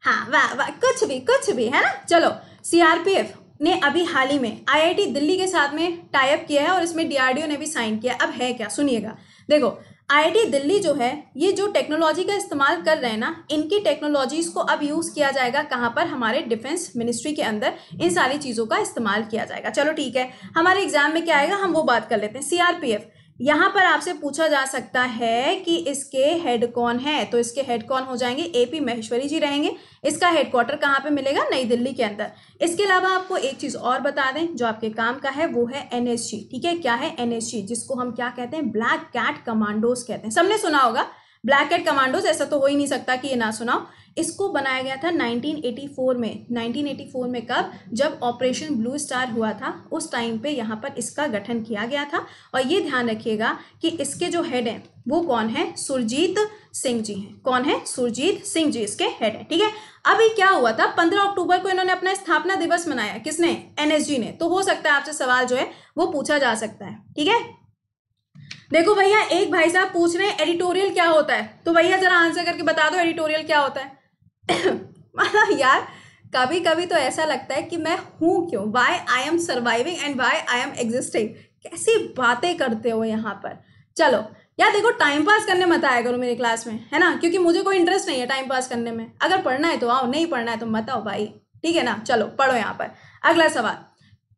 हाँ वाह वाह कुछ भी कुछ भी है ना चलो सीआरपीएफ ने अभी हाल ही में आईआईटी दिल्ली के साथ में टाइप किया है और इसमें डीआरडीओ ने भी साइन किया अब है क्या सुनिएगा देखो आईआईटी दिल्ली जो है ये जो टेक्नोलॉजी का इस्तेमाल कर रहे हैं ना इनकी टेक्नोलॉजीज को अब यूज़ किया जाएगा कहाँ पर हमारे डिफेंस मिनिस्ट्री के अंदर इन सारी चीज़ों का इस्तेमाल किया जाएगा चलो ठीक है हमारे एग्जाम में क्या आएगा हम वो बात कर लेते हैं सीआरपीएफ यहाँ पर आपसे पूछा जा सकता है कि इसके हेड कौन है तो इसके हेड कौन हो जाएंगे एपी महेश्वरी जी रहेंगे इसका हेडक्वार्टर कहाँ पे मिलेगा नई दिल्ली के अंदर इसके अलावा आपको एक चीज़ और बता दें जो आपके काम का है वो है एनएससी ठीक है क्या है एनएससी जिसको हम क्या कहते हैं ब्लैक कैट कमांडोज कहते हैं सबने सुना होगा ब्लैक कैट कमांडोज ऐसा तो हो ही नहीं सकता कि ये ना सुनाओ इसको बनाया गया था 1984 में 1984 में कब जब ऑपरेशन ब्लू स्टार हुआ था उस टाइम पे यहाँ पर इसका गठन किया गया था और ये ध्यान रखिएगा कि इसके जो हेड हैं वो कौन है सुरजीत सिंह जी हैं कौन है सुरजीत सिंह जी इसके हेड हैं ठीक है अभी क्या हुआ था पंद्रह अक्टूबर को इन्होंने अपना स्थापना दिवस मनाया किसने एनएसजी ने तो हो सकता है आपसे सवाल जो है वो पूछा जा सकता है ठीक है देखो भैया एक भाई साहब पूछ रहे हैं एडिटोरियल क्या होता है तो भैया जरा आंसर करके बता दो एडिटोरियल क्या होता है मतलब (coughs) यार कभी कभी तो ऐसा लगता है कि मैं हूँ क्यों why I am surviving and why I am existing कैसी बातें करते हो यहाँ पर चलो यार देखो टाइम पास करने मत आया करो मेरी क्लास में है ना क्योंकि मुझे कोई इंटरेस्ट नहीं है टाइम पास करने में अगर पढ़ना है तो आओ नहीं पढ़ना है तो मत आओ भाई ठीक है ना चलो पढ़ो यहाँ पर अगला सवाल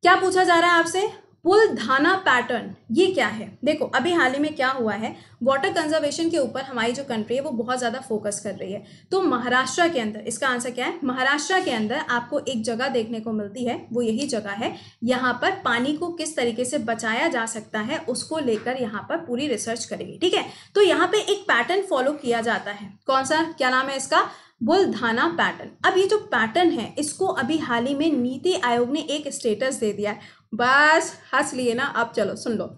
क्या पूछा जा रहा है आपसे पुल धाना पैटर्न ये क्या है देखो अभी हाल ही में क्या हुआ है वाटर कंजर्वेशन के ऊपर हमारी जो कंट्री है वो बहुत ज़्यादा फोकस कर रही है तो महाराष्ट्र के अंदर इसका आंसर क्या है महाराष्ट्र के अंदर आपको एक जगह देखने को मिलती है वो यही जगह है यहाँ पर पानी को किस तरीके से बचाया जा सकता है उसको लेकर यहाँ पर पूरी रिसर्च करेगी ठीक है तो यहाँ पे एक पैटर्न फॉलो किया जाता है कौन सा क्या नाम है इसका बुलधाना पैटर्न अब ये जो पैटर्न है इसको अभी हाल ही में नीति आयोग ने एक स्टेटस दे दिया है बस हंस लिए ना आप चलो सुन लो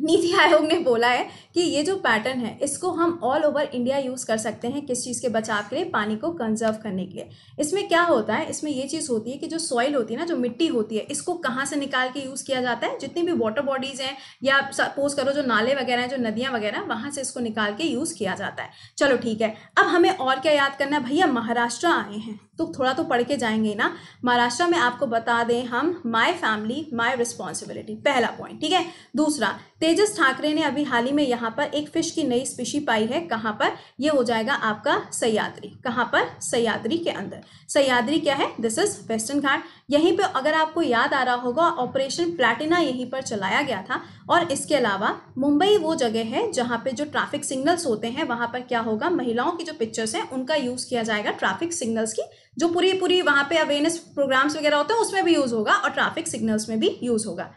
नीति आयोग ने बोला है कि ये जो पैटर्न है इसको हम ऑल ओवर इंडिया यूज़ कर सकते हैं किस चीज़ के बचाव के लिए पानी को कंजर्व करने के लिए इसमें क्या होता है इसमें ये चीज़ होती है कि जो सॉइल होती है ना जो मिट्टी होती है इसको कहाँ से निकाल के यूज़ किया जाता है जितनी भी वाटर बॉडीज़ हैं या सपोज करो जो नाले वगैरह हैं जो नदियाँ वगैरह हैं वहाँ से इसको निकाल के यूज़ किया जाता है चलो ठीक है अब हमें और क्या याद करना है भैया महाराष्ट्र आए हैं तो थोड़ा तो पढ़ के जाएंगे ना महाराष्ट्र में आपको बता दें हम माय फैमिली माय रिस्पॉन्सिबिलिटी पहला पॉइंट ठीक है दूसरा तेजस ठाकरे ने अभी हाल ही में यहाँ पर एक फिश की नई स्पीशी पाई है कहाँ पर यह हो जाएगा आपका सयाद्री कहाँ पर सयाद्री के अंदर सयाद्री क्या है दिस इज वेस्टर्न घाट यहीं पर अगर आपको याद आ रहा होगा ऑपरेशन प्लेटिना यहीं पर चलाया गया था और इसके अलावा मुंबई वो जगह है जहाँ पर जो ट्रैफिक सिग्नल्स होते हैं वहाँ पर क्या होगा महिलाओं की जो पिक्चर्स हैं उनका यूज़ किया जाएगा ट्रैफिक सिग्नल्स की जो पूरी पूरी वहाँ पे अवेयरनेस प्रोग्राम्स वगैरह होते हैं उसमें भी यूज़ होगा और ट्रैफिक सिग्नल्स में भी यूज़ होगा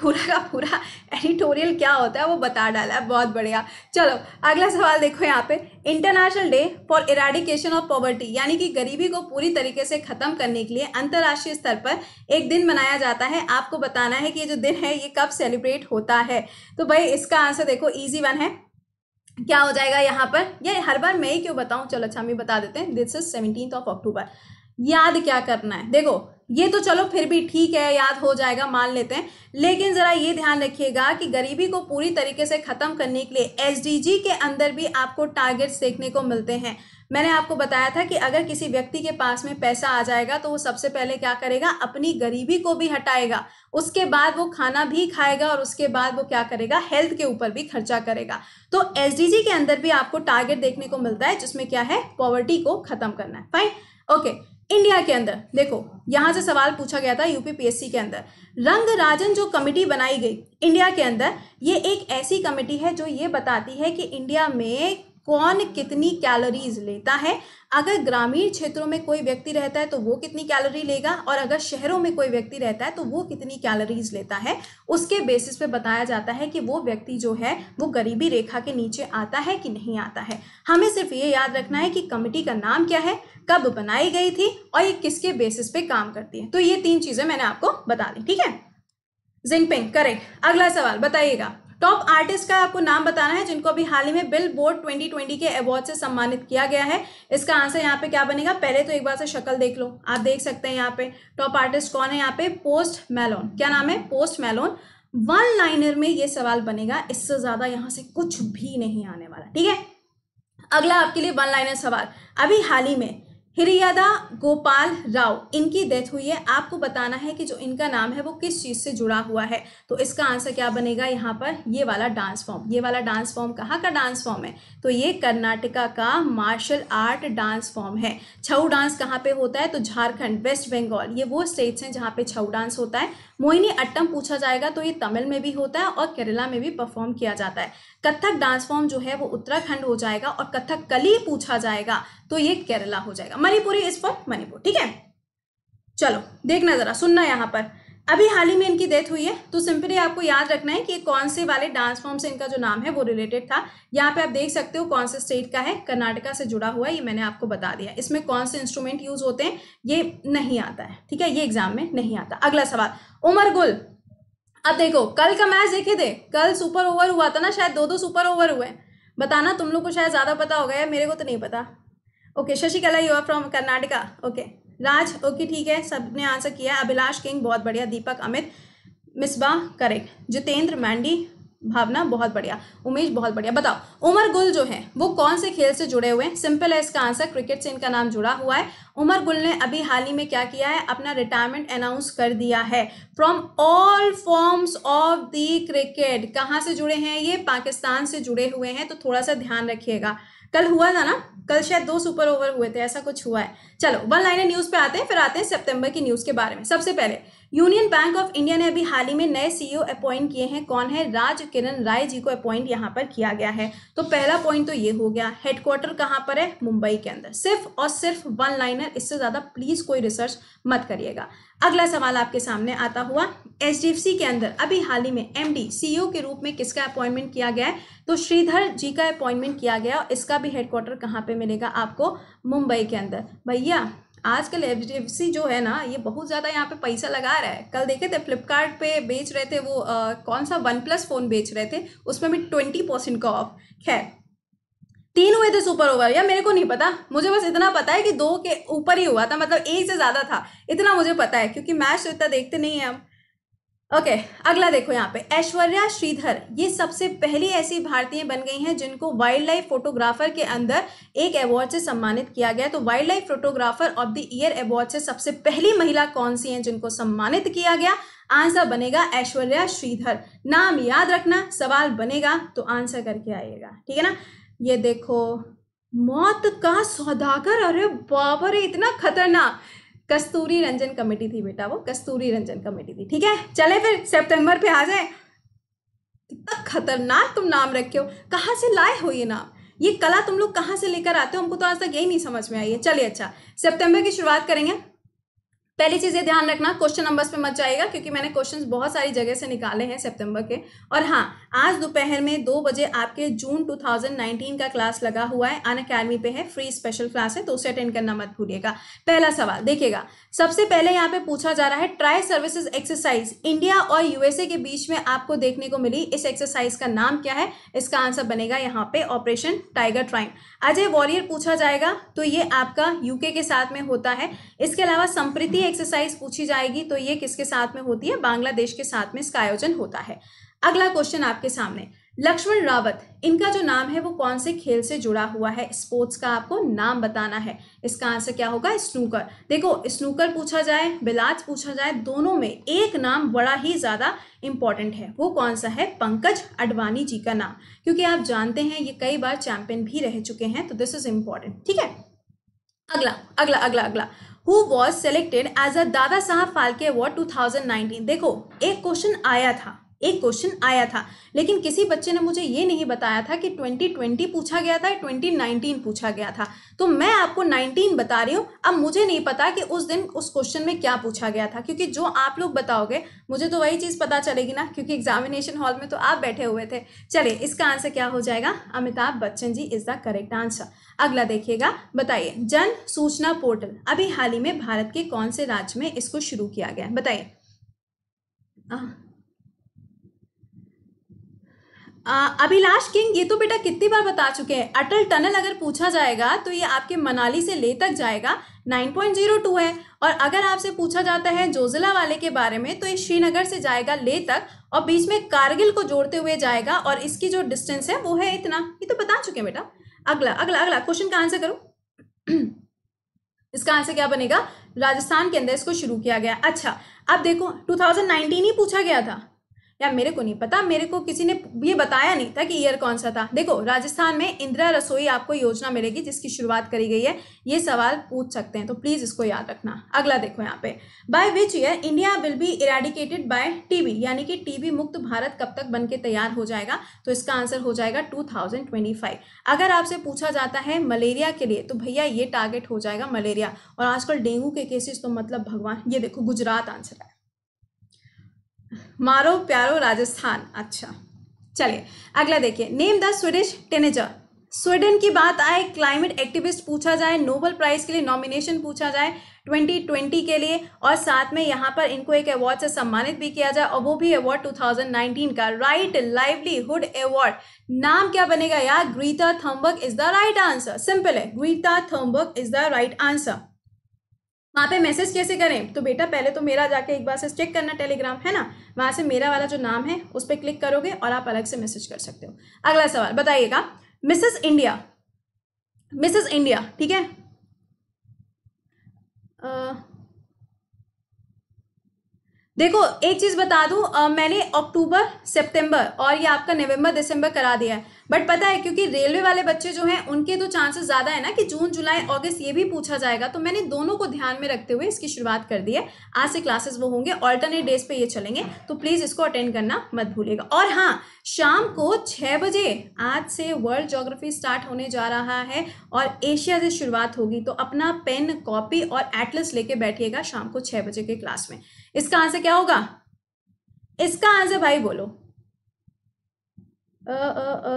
पूरा का पूरा एडिटोरियल क्या होता है वो बता डाला है बहुत बढ़िया चलो अगला सवाल देखो यहाँ पे international day for eradication of poverty यानी कि गरीबी को पूरी तरीके से ख़त्म करने के लिए अंतर्राष्ट्रीय स्तर पर एक दिन मनाया जाता है आपको बताना है कि ये जो दिन है ये कब सेलिब्रेट होता है तो भाई इसका आंसर देखो ईजी वन है क्या हो जाएगा यहाँ पर ये हर बार मैं ही क्यों बताऊँ चलो अच्छा हमें बता देते हैं this is seventeen of October याद क्या करना है देखो ये तो चलो फिर भी ठीक है याद हो जाएगा मान लेते हैं लेकिन ज़रा ये ध्यान रखिएगा कि गरीबी को पूरी तरीके से ख़त्म करने के लिए एसडीजी के अंदर भी आपको टारगेट्स देखने को मिलते हैं मैंने आपको बताया था कि अगर किसी व्यक्ति के पास में पैसा आ जाएगा तो वो सबसे पहले क्या करेगा अपनी गरीबी को भी हटाएगा उसके बाद वो खाना भी खाएगा और उसके बाद वो क्या करेगा हेल्थ के ऊपर भी खर्चा करेगा तो एस के अंदर भी आपको टारगेट देखने को मिलता है जिसमें क्या है पॉवर्टी को खत्म करना है फाइन ओके इंडिया के अंदर देखो यहाँ से सवाल पूछा गया था यूपीपीएससी के अंदर रंग राजन जो कमेटी बनाई गई इंडिया के अंदर ये एक ऐसी कमेटी है जो ये बताती है कि इंडिया में कौन कितनी कैलोरीज लेता है अगर ग्रामीण क्षेत्रों में कोई व्यक्ति रहता है तो वो कितनी कैलोरी लेगा और अगर शहरों में कोई व्यक्ति रहता है तो वो कितनी कैलोरीज लेता है उसके बेसिस पे बताया जाता है कि वो व्यक्ति जो है वो गरीबी रेखा के नीचे आता है कि नहीं आता है हमें सिर्फ ये याद रखना है कि कमिटी का नाम क्या है कब बनाई गई थी और ये किसके बेसिस पे काम करती है तो ये तीन चीज़ें मैंने आपको बता दी ठीक है जिनपिंग करेक्ट अगला सवाल बताइएगा टॉप आर्टिस्ट का आपको नाम बताना है जिनको अभी हाल ही में बिल बोर्ड ट्वेंटी के अवार्ड से सम्मानित किया गया है इसका आंसर यहाँ पे क्या बनेगा पहले तो एक बार से शक्ल देख लो आप देख सकते हैं यहाँ पे टॉप आर्टिस्ट कौन है यहाँ पे पोस्ट मेलोन क्या नाम है पोस्ट मेलोन वन लाइनर में ये सवाल बनेगा इससे ज़्यादा यहाँ से कुछ भी नहीं आने वाला ठीक है अगला आपके लिए वन लाइनर सवाल अभी हाल ही में हिरियादा गोपाल राव इनकी डेथ हुई है आपको बताना है कि जो इनका नाम है वो किस चीज़ से जुड़ा हुआ है तो इसका आंसर क्या बनेगा यहाँ पर ये वाला डांस फॉर्म ये वाला डांस फॉर्म कहाँ का डांस फॉर्म है तो ये कर्नाटका का मार्शल आर्ट डांस फॉर्म है छऊ डांस कहाँ पे होता है तो झारखंड वेस्ट बंगाल ये वो स्टेट्स हैं जहाँ पे छऊ डांस होता है मोहिनी अट्टम पूछा जाएगा तो ये तमिल में भी होता है और केरला में भी परफॉर्म किया जाता है कथक डांस फॉर्म जो है वो उत्तराखंड हो जाएगा और कथक कली पूछा जाएगा तो ये केरला हो जाएगा मणिपुरी इज फॉर मणिपुर ठीक है चलो देखना जरा सुनना यहाँ पर अभी हाल ही में इनकी डेथ हुई है तो सिंपली आपको याद रखना है कि कौन से वाले डांस फॉर्म से इनका जो नाम है वो रिलेटेड था यहाँ पे आप देख सकते हो कौन से स्टेट का है कर्नाटका से जुड़ा हुआ है ये मैंने आपको बता दिया इसमें कौन से इंस्ट्रूमेंट यूज होते हैं ये नहीं आता है ठीक है ये एग्जाम में नहीं आता अगला सवाल उमर गुल अब देखो कल का मैच देखे थे कल सुपर ओवर हुआ था ना शायद दो दो सुपर ओवर हुए बताना तुम लोग को शायद ज़्यादा पता होगा या मेरे को तो नहीं पता okay Shashikala you are from Karnataka okay Raj okay ठीक है सब ने आंसर किया है अभिलाष किंग बहुत बढ़िया दीपक अमित मिसबा करेक्ट जितेंद्र मैंडी भावना बहुत बढ़िया उमेश बहुत बढ़िया बताओ उमर गुल जो है वो कौन से खेल से जुड़े हुए हैं सिंपल है इसका आंसर क्रिकेट से इनका नाम जुड़ा हुआ है उमर गुल ने अभी हाल ही में क्या किया है अपना रिटायरमेंट अनाउंस कर दिया है from all forms of the cricket कहाँ से जुड़े हैं ये पाकिस्तान से जुड़े हुए हैं तो थोड़ा सा ध्यान रखिएगा कल हुआ था ना कल शायद दो सुपर ओवर हुए थे ऐसा कुछ हुआ है चलो वन लाइन न्यूज पे आते हैं फिर आते हैं सितंबर की न्यूज के बारे में सबसे पहले यूनियन बैंक ऑफ इंडिया ने अभी हाल ही में नए सीईओ अपॉइंट e किए हैं कौन है राज किरण राय जी को अपॉइंट यहाँ पर किया गया है तो पहला पॉइंट तो ये हो गया हेडक्वार्टर कहां पर है मुंबई के अंदर सिर्फ और सिर्फ वन लाइनर इससे ज़्यादा प्लीज़ कोई रिसर्च मत करिएगा अगला सवाल आपके सामने आता हुआ एच के अंदर अभी हाल ही में एम डी e के रूप में किसका अपॉइंटमेंट किया गया है तो श्रीधर जी का अपॉइंटमेंट किया गया और इसका भी हेडक्वार्टर कहाँ पर मिलेगा आपको मुंबई के अंदर भैया आजकल एफ जो है ना ये बहुत ज़्यादा यहाँ पे पैसा लगा रहा है कल देखे थे फ्लिपकार्ट पे बेच रहे थे वो आ, कौन सा वन प्लस फ़ोन बेच रहे थे उसमें भी ट्वेंटी परसेंट का ऑफ खैर तीन हुए थे सुपर ओवर या मेरे को नहीं पता मुझे बस इतना पता है कि दो के ऊपर ही हुआ था मतलब एक से ज़्यादा था इतना मुझे पता है क्योंकि मैच तो इतना देखते नहीं है हम ओके okay, अगला देखो यहाँ पे ऐश्वर्या श्रीधर ये सबसे पहली ऐसी भारतीय बन गई हैं जिनको वाइल्ड लाइफ फोटोग्राफर के अंदर एक अवार्ड से सम्मानित किया गया तो wildlife photographer of the year award से सबसे पहली महिला कौन सी हैं जिनको सम्मानित किया गया आंसर बनेगा ऐश्वर्या श्रीधर नाम याद रखना सवाल बनेगा तो आंसर करके आइएगा ठीक है ना ये देखो मौत का सौदागर अरे बाबर इतना खतरनाक कस्तूरी रंजन कमेटी थी बेटा वो कस्तूरी रंजन कमेटी थी ठीक है चले फिर सितंबर पे आ जाए कितना खतरनाक तुम नाम रखे हो कहाँ से लाए हो ये नाम ये कला तुम लोग कहाँ से लेकर आते हो हमको तो आज तक यही नहीं समझ में आई है चलिए अच्छा सितंबर की शुरुआत करेंगे पहली चीज़ ये ध्यान रखना क्वेश्चन नंबर्स पे मत जाएगा क्योंकि मैंने क्वेश्चंस बहुत सारी जगह से निकाले हैं सितंबर के और हाँ आज दोपहर में दो बजे आपके जून 2019 का क्लास लगा हुआ है अन अकेडमी पे है फ्री स्पेशल क्लास है तो उसे अटेंड करना मत भूलिएगा पहला सवाल देखिएगा सबसे पहले यहाँ पे पूछा जा रहा है ट्राई सर्विसेज एक्सरसाइज इंडिया और यूएसए के बीच में आपको देखने को मिली इस एक्सरसाइज का नाम क्या है इसका आंसर बनेगा यहाँ पे Operation Tiger Triumph Ajay Warrior पूछा जाएगा तो ये आपका यूके के साथ में होता है इसके अलावा संप्रीति एक्सरसाइज पूछी जाएगी तो ये किसके साथ में होती है बांग्लादेश के साथ में इसका आयोजन होता है अगला क्वेश्चन आपके सामने लक्ष्मण रावत इनका जो नाम है वो कौन से खेल से जुड़ा हुआ है स्पोर्ट्स का आपको नाम बताना है इसका आंसर क्या होगा स्नूकर देखो स्नूकर पूछा जाए बिलाज पूछा जाए दोनों में एक नाम बड़ा ही ज़्यादा इंपॉर्टेंट है वो कौन सा है पंकज अडवाणी जी का नाम क्योंकि आप जानते हैं ये कई बार चैंपियन भी रह चुके हैं तो दिस इज इंपॉर्टेंट ठीक है अगला अगला अगला अगला who was selected as a Dada Saheb Phalke award 2019 देखो एक क्वेश्चन आया था एक क्वेश्चन आया था लेकिन किसी बच्चे ने मुझे ये नहीं बताया था कि 2020 पूछा गया था 2019 पूछा गया था तो मैं आपको 19 बता रही हूँ अब मुझे नहीं पता कि उस दिन उस क्वेश्चन में क्या पूछा गया था क्योंकि जो आप लोग बताओगे मुझे तो वही चीज़ पता चलेगी ना क्योंकि एग्जामिनेशन हॉल में तो आप बैठे हुए थे चले इसका आंसर क्या हो जाएगा Amitabh Bachchan ji is the correct answer अगला देखिएगा बताइए जन सूचना पोर्टल अभी हाल ही में भारत के कौन से राज्य में इसको शुरू किया गया बताइए अभिलाष किंग ये तो बेटा कितनी बार बता चुके हैं अटल टनल अगर पूछा जाएगा तो ये आपके मनाली से ले तक जाएगा 9.02 है और अगर आपसे पूछा जाता है जोजिला वाले के बारे में तो ये श्रीनगर से जाएगा ले तक और बीच में कारगिल को जोड़ते हुए जाएगा और इसकी जो डिस्टेंस है वो है इतना ये तो बता चुके हैं बेटा अगला अगला अगला क्वेश्चन का आंसर करो इसका आंसर क्या बनेगा राजस्थान के अंदर इसको शुरू किया गया अच्छा अब देखो टू ही पूछा गया था या मेरे को नहीं पता मेरे को किसी ने ये बताया नहीं था कि ईयर कौन सा था देखो राजस्थान में इंदिरा रसोई आपको योजना मिलेगी जिसकी शुरुआत करी गई है ये सवाल पूछ सकते हैं तो प्लीज़ इसको याद रखना अगला देखो यहाँ पे by which year India will be eradicated by TB यानी कि टीबी मुक्त भारत कब तक बन के तैयार हो जाएगा तो इसका आंसर हो जाएगा टू अगर आपसे पूछा जाता है मलेरिया के लिए तो भैया ये टारगेट हो जाएगा मलेरिया और आजकल डेंगू के केसेस तो मतलब भगवान ये देखो गुजरात आंसर है मारो प्यारो राजस्थान अच्छा चलिए अगला देखिए name the Swedish teenager Sweden की बात आए क्लाइमेट एक्टिविस्ट पूछा जाए नोबल प्राइज के लिए नॉमिनेशन पूछा जाए 2020 के लिए और साथ में यहाँ पर इनको एक अवार्ड से सम्मानित भी किया जाए और वो भी अवार्ड 2019 का राइट लाइवलीहुड अवार्ड नाम क्या बनेगा यार Greta Thunberg is the right answer simple है Greta Thunberg is the right answer वहाँ पे मैसेज कैसे करें तो बेटा पहले तो मेरा जाके एक बार से चेक करना टेलीग्राम है ना वहाँ से मेरा वाला जो नाम है उस पर क्लिक करोगे और आप अलग से मैसेज कर सकते हो अगला सवाल बताइएगा मिसेस इंडिया मिसेस इंडिया ठीक है देखो एक चीज़ बता दू मैंने अक्टूबर सितंबर और ये आपका नवंबर दिसंबर करा दिया है बट पता है क्योंकि रेलवे वाले बच्चे जो हैं उनके तो चांसेस ज़्यादा है ना कि जून जुलाई अगस्त ये भी पूछा जाएगा तो मैंने दोनों को ध्यान में रखते हुए इसकी शुरुआत कर दी है आज से क्लासेस वो होंगे ऑल्टरनेट डेज पे ये चलेंगे तो प्लीज़ इसको अटेंड करना मत भूलेगा और हाँ शाम को छः बजे आज से वर्ल्ड जोग्राफी स्टार्ट होने जा रहा है और एशिया से शुरुआत होगी तो अपना पेन कॉपी और एटलस लेके बैठिएगा शाम को छः बजे के क्लास में इसका आंसर क्या होगा इसका आंसर भाई बोलो अ अ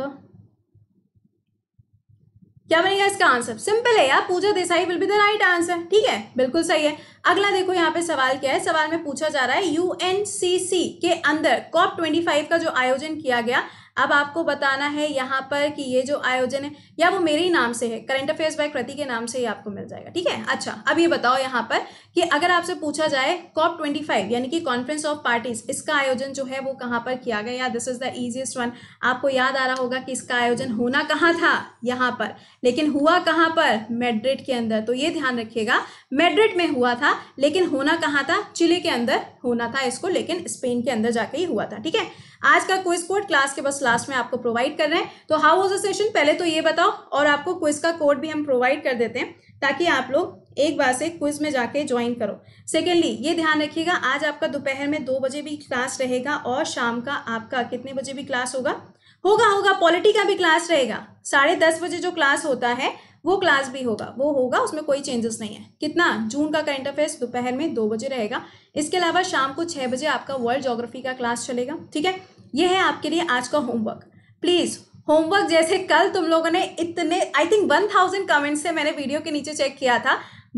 क्या बनेगा इसका आंसर सिंपल है यार Puja Desai will be the right answer ठीक है बिल्कुल सही है अगला देखो यहाँ पे सवाल क्या है सवाल में पूछा जा रहा है यूएनसीसी के अंदर कॉप ट्वेंटी फाइव का जो आयोजन किया गया अब आपको बताना है यहाँ पर कि ये जो आयोजन है या वो मेरे ही नाम से है करंट अफेयर्स बाय कृति के नाम से ही आपको मिल जाएगा ठीक है अच्छा अब ये बताओ यहाँ पर कि अगर आपसे पूछा जाए कॉप ट्वेंटी फाइव यानी कि कॉन्फ्रेंस ऑफ पार्टीज इसका आयोजन जो है वो कहाँ पर किया गया या this is the easiest one आपको याद आ रहा होगा कि इसका आयोजन होना कहाँ था यहाँ पर लेकिन हुआ कहाँ पर मेड्रिड के अंदर तो ये ध्यान रखिएगा मेड्रिड में हुआ था लेकिन होना कहाँ था चिले के अंदर होना था इसको लेकिन स्पेन के अंदर जाके ही हुआ था ठीक है आज का कोई स्पोर्ट क्लास के बस लास्ट में आपको प्रोवाइड कर रहे हैं तो हाउ वॉज द सेशन पहले तो ये बताओ जाओ और आपको क्विज का कोड भी हम प्रोवाइड कर देते हैं ताकि आप लोग एक बार से क्विज में जाके ज्वाइन करो सेकेंडली ये ध्यान रखिएगा आज आपका दोपहर में दो बजे भी क्लास रहेगा और शाम का आपका कितने बजे भी क्लास होगा होगा होगा पॉलिटी का भी क्लास रहेगा साढ़े दस बजे जो क्लास होता है वो क्लास भी होगा वो होगा उसमें कोई चेंजेस नहीं है कितना जून का करंट अफेयर्स दोपहर में दो बजे रहेगा इसके अलावा शाम को छः बजे आपका वर्ल्ड जोग्राफी का क्लास चलेगा ठीक है यह है आपके लिए आज का होमवर्क प्लीज़ होमवर्क जैसे कल तुम लोगों ने इतने I think one thousand comment से मैंने वीडियो के नीचे चेक किया था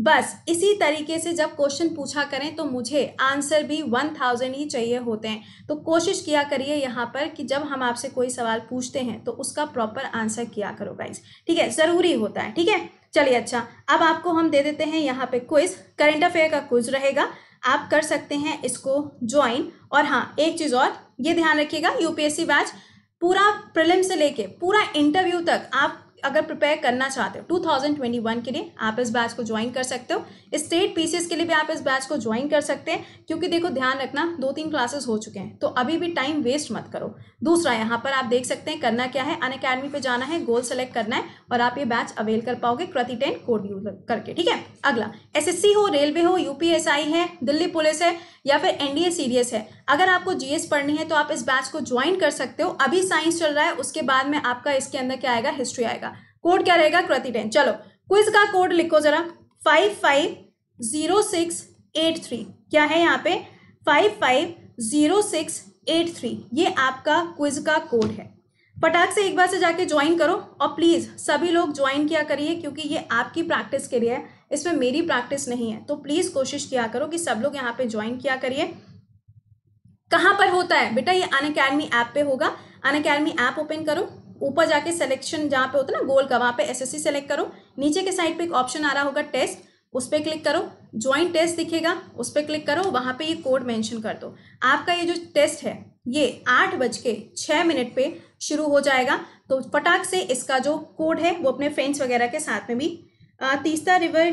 बस इसी तरीके से जब क्वेश्चन पूछा करें तो मुझे आंसर भी वन थाउजेंड ही चाहिए होते हैं तो कोशिश किया करिए यहाँ पर कि जब हम आपसे कोई सवाल पूछते हैं तो उसका प्रॉपर आंसर किया करो गाइज ठीक है ज़रूरी होता है ठीक है चलिए अच्छा अब आपको हम दे देते हैं यहाँ पे क्विज करेंट अफेयर का क्विज रहेगा आप कर सकते हैं इसको ज्वाइन और हाँ एक चीज़ और ये ध्यान रखिएगा यूपीएससी बैच पूरा प्रिलिम से लेके पूरा इंटरव्यू तक आप अगर प्रिपेयर करना चाहते हो 2021 के लिए आप इस बैच को ज्वाइन कर सकते हो स्टेट पीसीएस के लिए भी आप इस बैच को ज्वाइन कर सकते हैं क्योंकि देखो ध्यान रखना दो तीन क्लासेस हो चुके हैं तो अभी भी टाइम वेस्ट मत करो दूसरा यहाँ पर आप देख सकते हैं करना क्या है अन अकेडमी पर जाना है गोल सेलेक्ट करना है और आप ये बैच अवेल कर पाओगे प्रति टेन कोड यूज करके ठीक है अगला एस हो रेलवे हो यूपीएसआई है दिल्ली पुलिस है या फिर एनडीए सीरियस है अगर आपको जीएस पढ़नी है तो आप इस बैच को ज्वाइन कर सकते हो अभी साइंस चल रहा है उसके बाद में आपका इसके अंदर क्या आएगा हिस्ट्री आएगा कोड क्या रहेगा कृति टेन चलो क्विज का कोड लिखो जरा five five zero six eight three क्या है यहाँ पे five five zero six eight three ये आपका क्विज का कोड है पटाख से एक बार से जाके ज्वाइन करो और प्लीज़ सभी लोग ज्वाइन किया करिए क्योंकि ये आपकी प्रैक्टिस के लिए है इसमें मेरी प्रैक्टिस नहीं है तो प्लीज़ कोशिश किया करो कि सब लोग यहाँ पे ज्वाइन किया करिए कहाँ पर होता है बेटा ये अन अकेडमी ऐप पे होगा अन अकेडमी ऐप ओपन करो ऊपर जाके सेलेक्शन जहाँ पे होता है ना गोल का वहाँ पे एस सेलेक्ट करो नीचे के साइड पे एक ऑप्शन आ रहा होगा टेस्ट उस पर क्लिक करो ज्वाइंट टेस्ट दिखेगा उस पर क्लिक करो वहाँ पे ये कोड मेंशन कर दो आपका ये जो टेस्ट है ये आठ बज के छः मिनट पे शुरू हो जाएगा तो फटाक से इसका जो कोड है वो अपने फ्रेंड्स वगैरह के साथ में भी तीसरा रिवर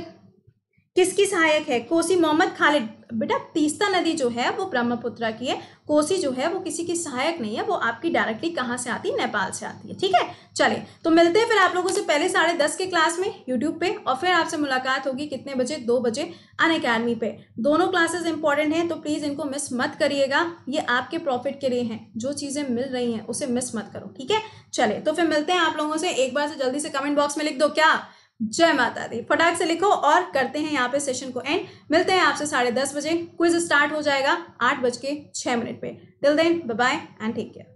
किसकी सहायक है कोसी मोहम्मद खालिद बेटा तीस्ता नदी जो है वो ब्रह्मपुत्रा की है कोसी जो है वो किसी की सहायक नहीं है वो आपकी डायरेक्टली कहाँ से आती है नेपाल से आती है ठीक है चले तो मिलते हैं फिर आप लोगों से पहले साढ़े दस के क्लास में यूट्यूब पे और फिर आपसे मुलाकात होगी कितने बजे दो बजे अन अकेडमी पे दोनों क्लासेस इंपॉर्टेंट हैं तो प्लीज़ इनको मिस मत करिएगा ये आपके प्रॉफिट के लिए हैं जो चीज़ें मिल रही हैं उसे मिस मत करो ठीक है चले तो फिर मिलते हैं आप लोगों से एक बार से जल्दी से कमेंट बॉक्स में लिख दो क्या जय माता दी फटाक से लिखो और करते हैं यहाँ पे सेशन को एंड मिलते हैं आपसे साढ़े दस बजे क्विज स्टार्ट हो जाएगा आठ बज के छः मिनट पे till then bye and take care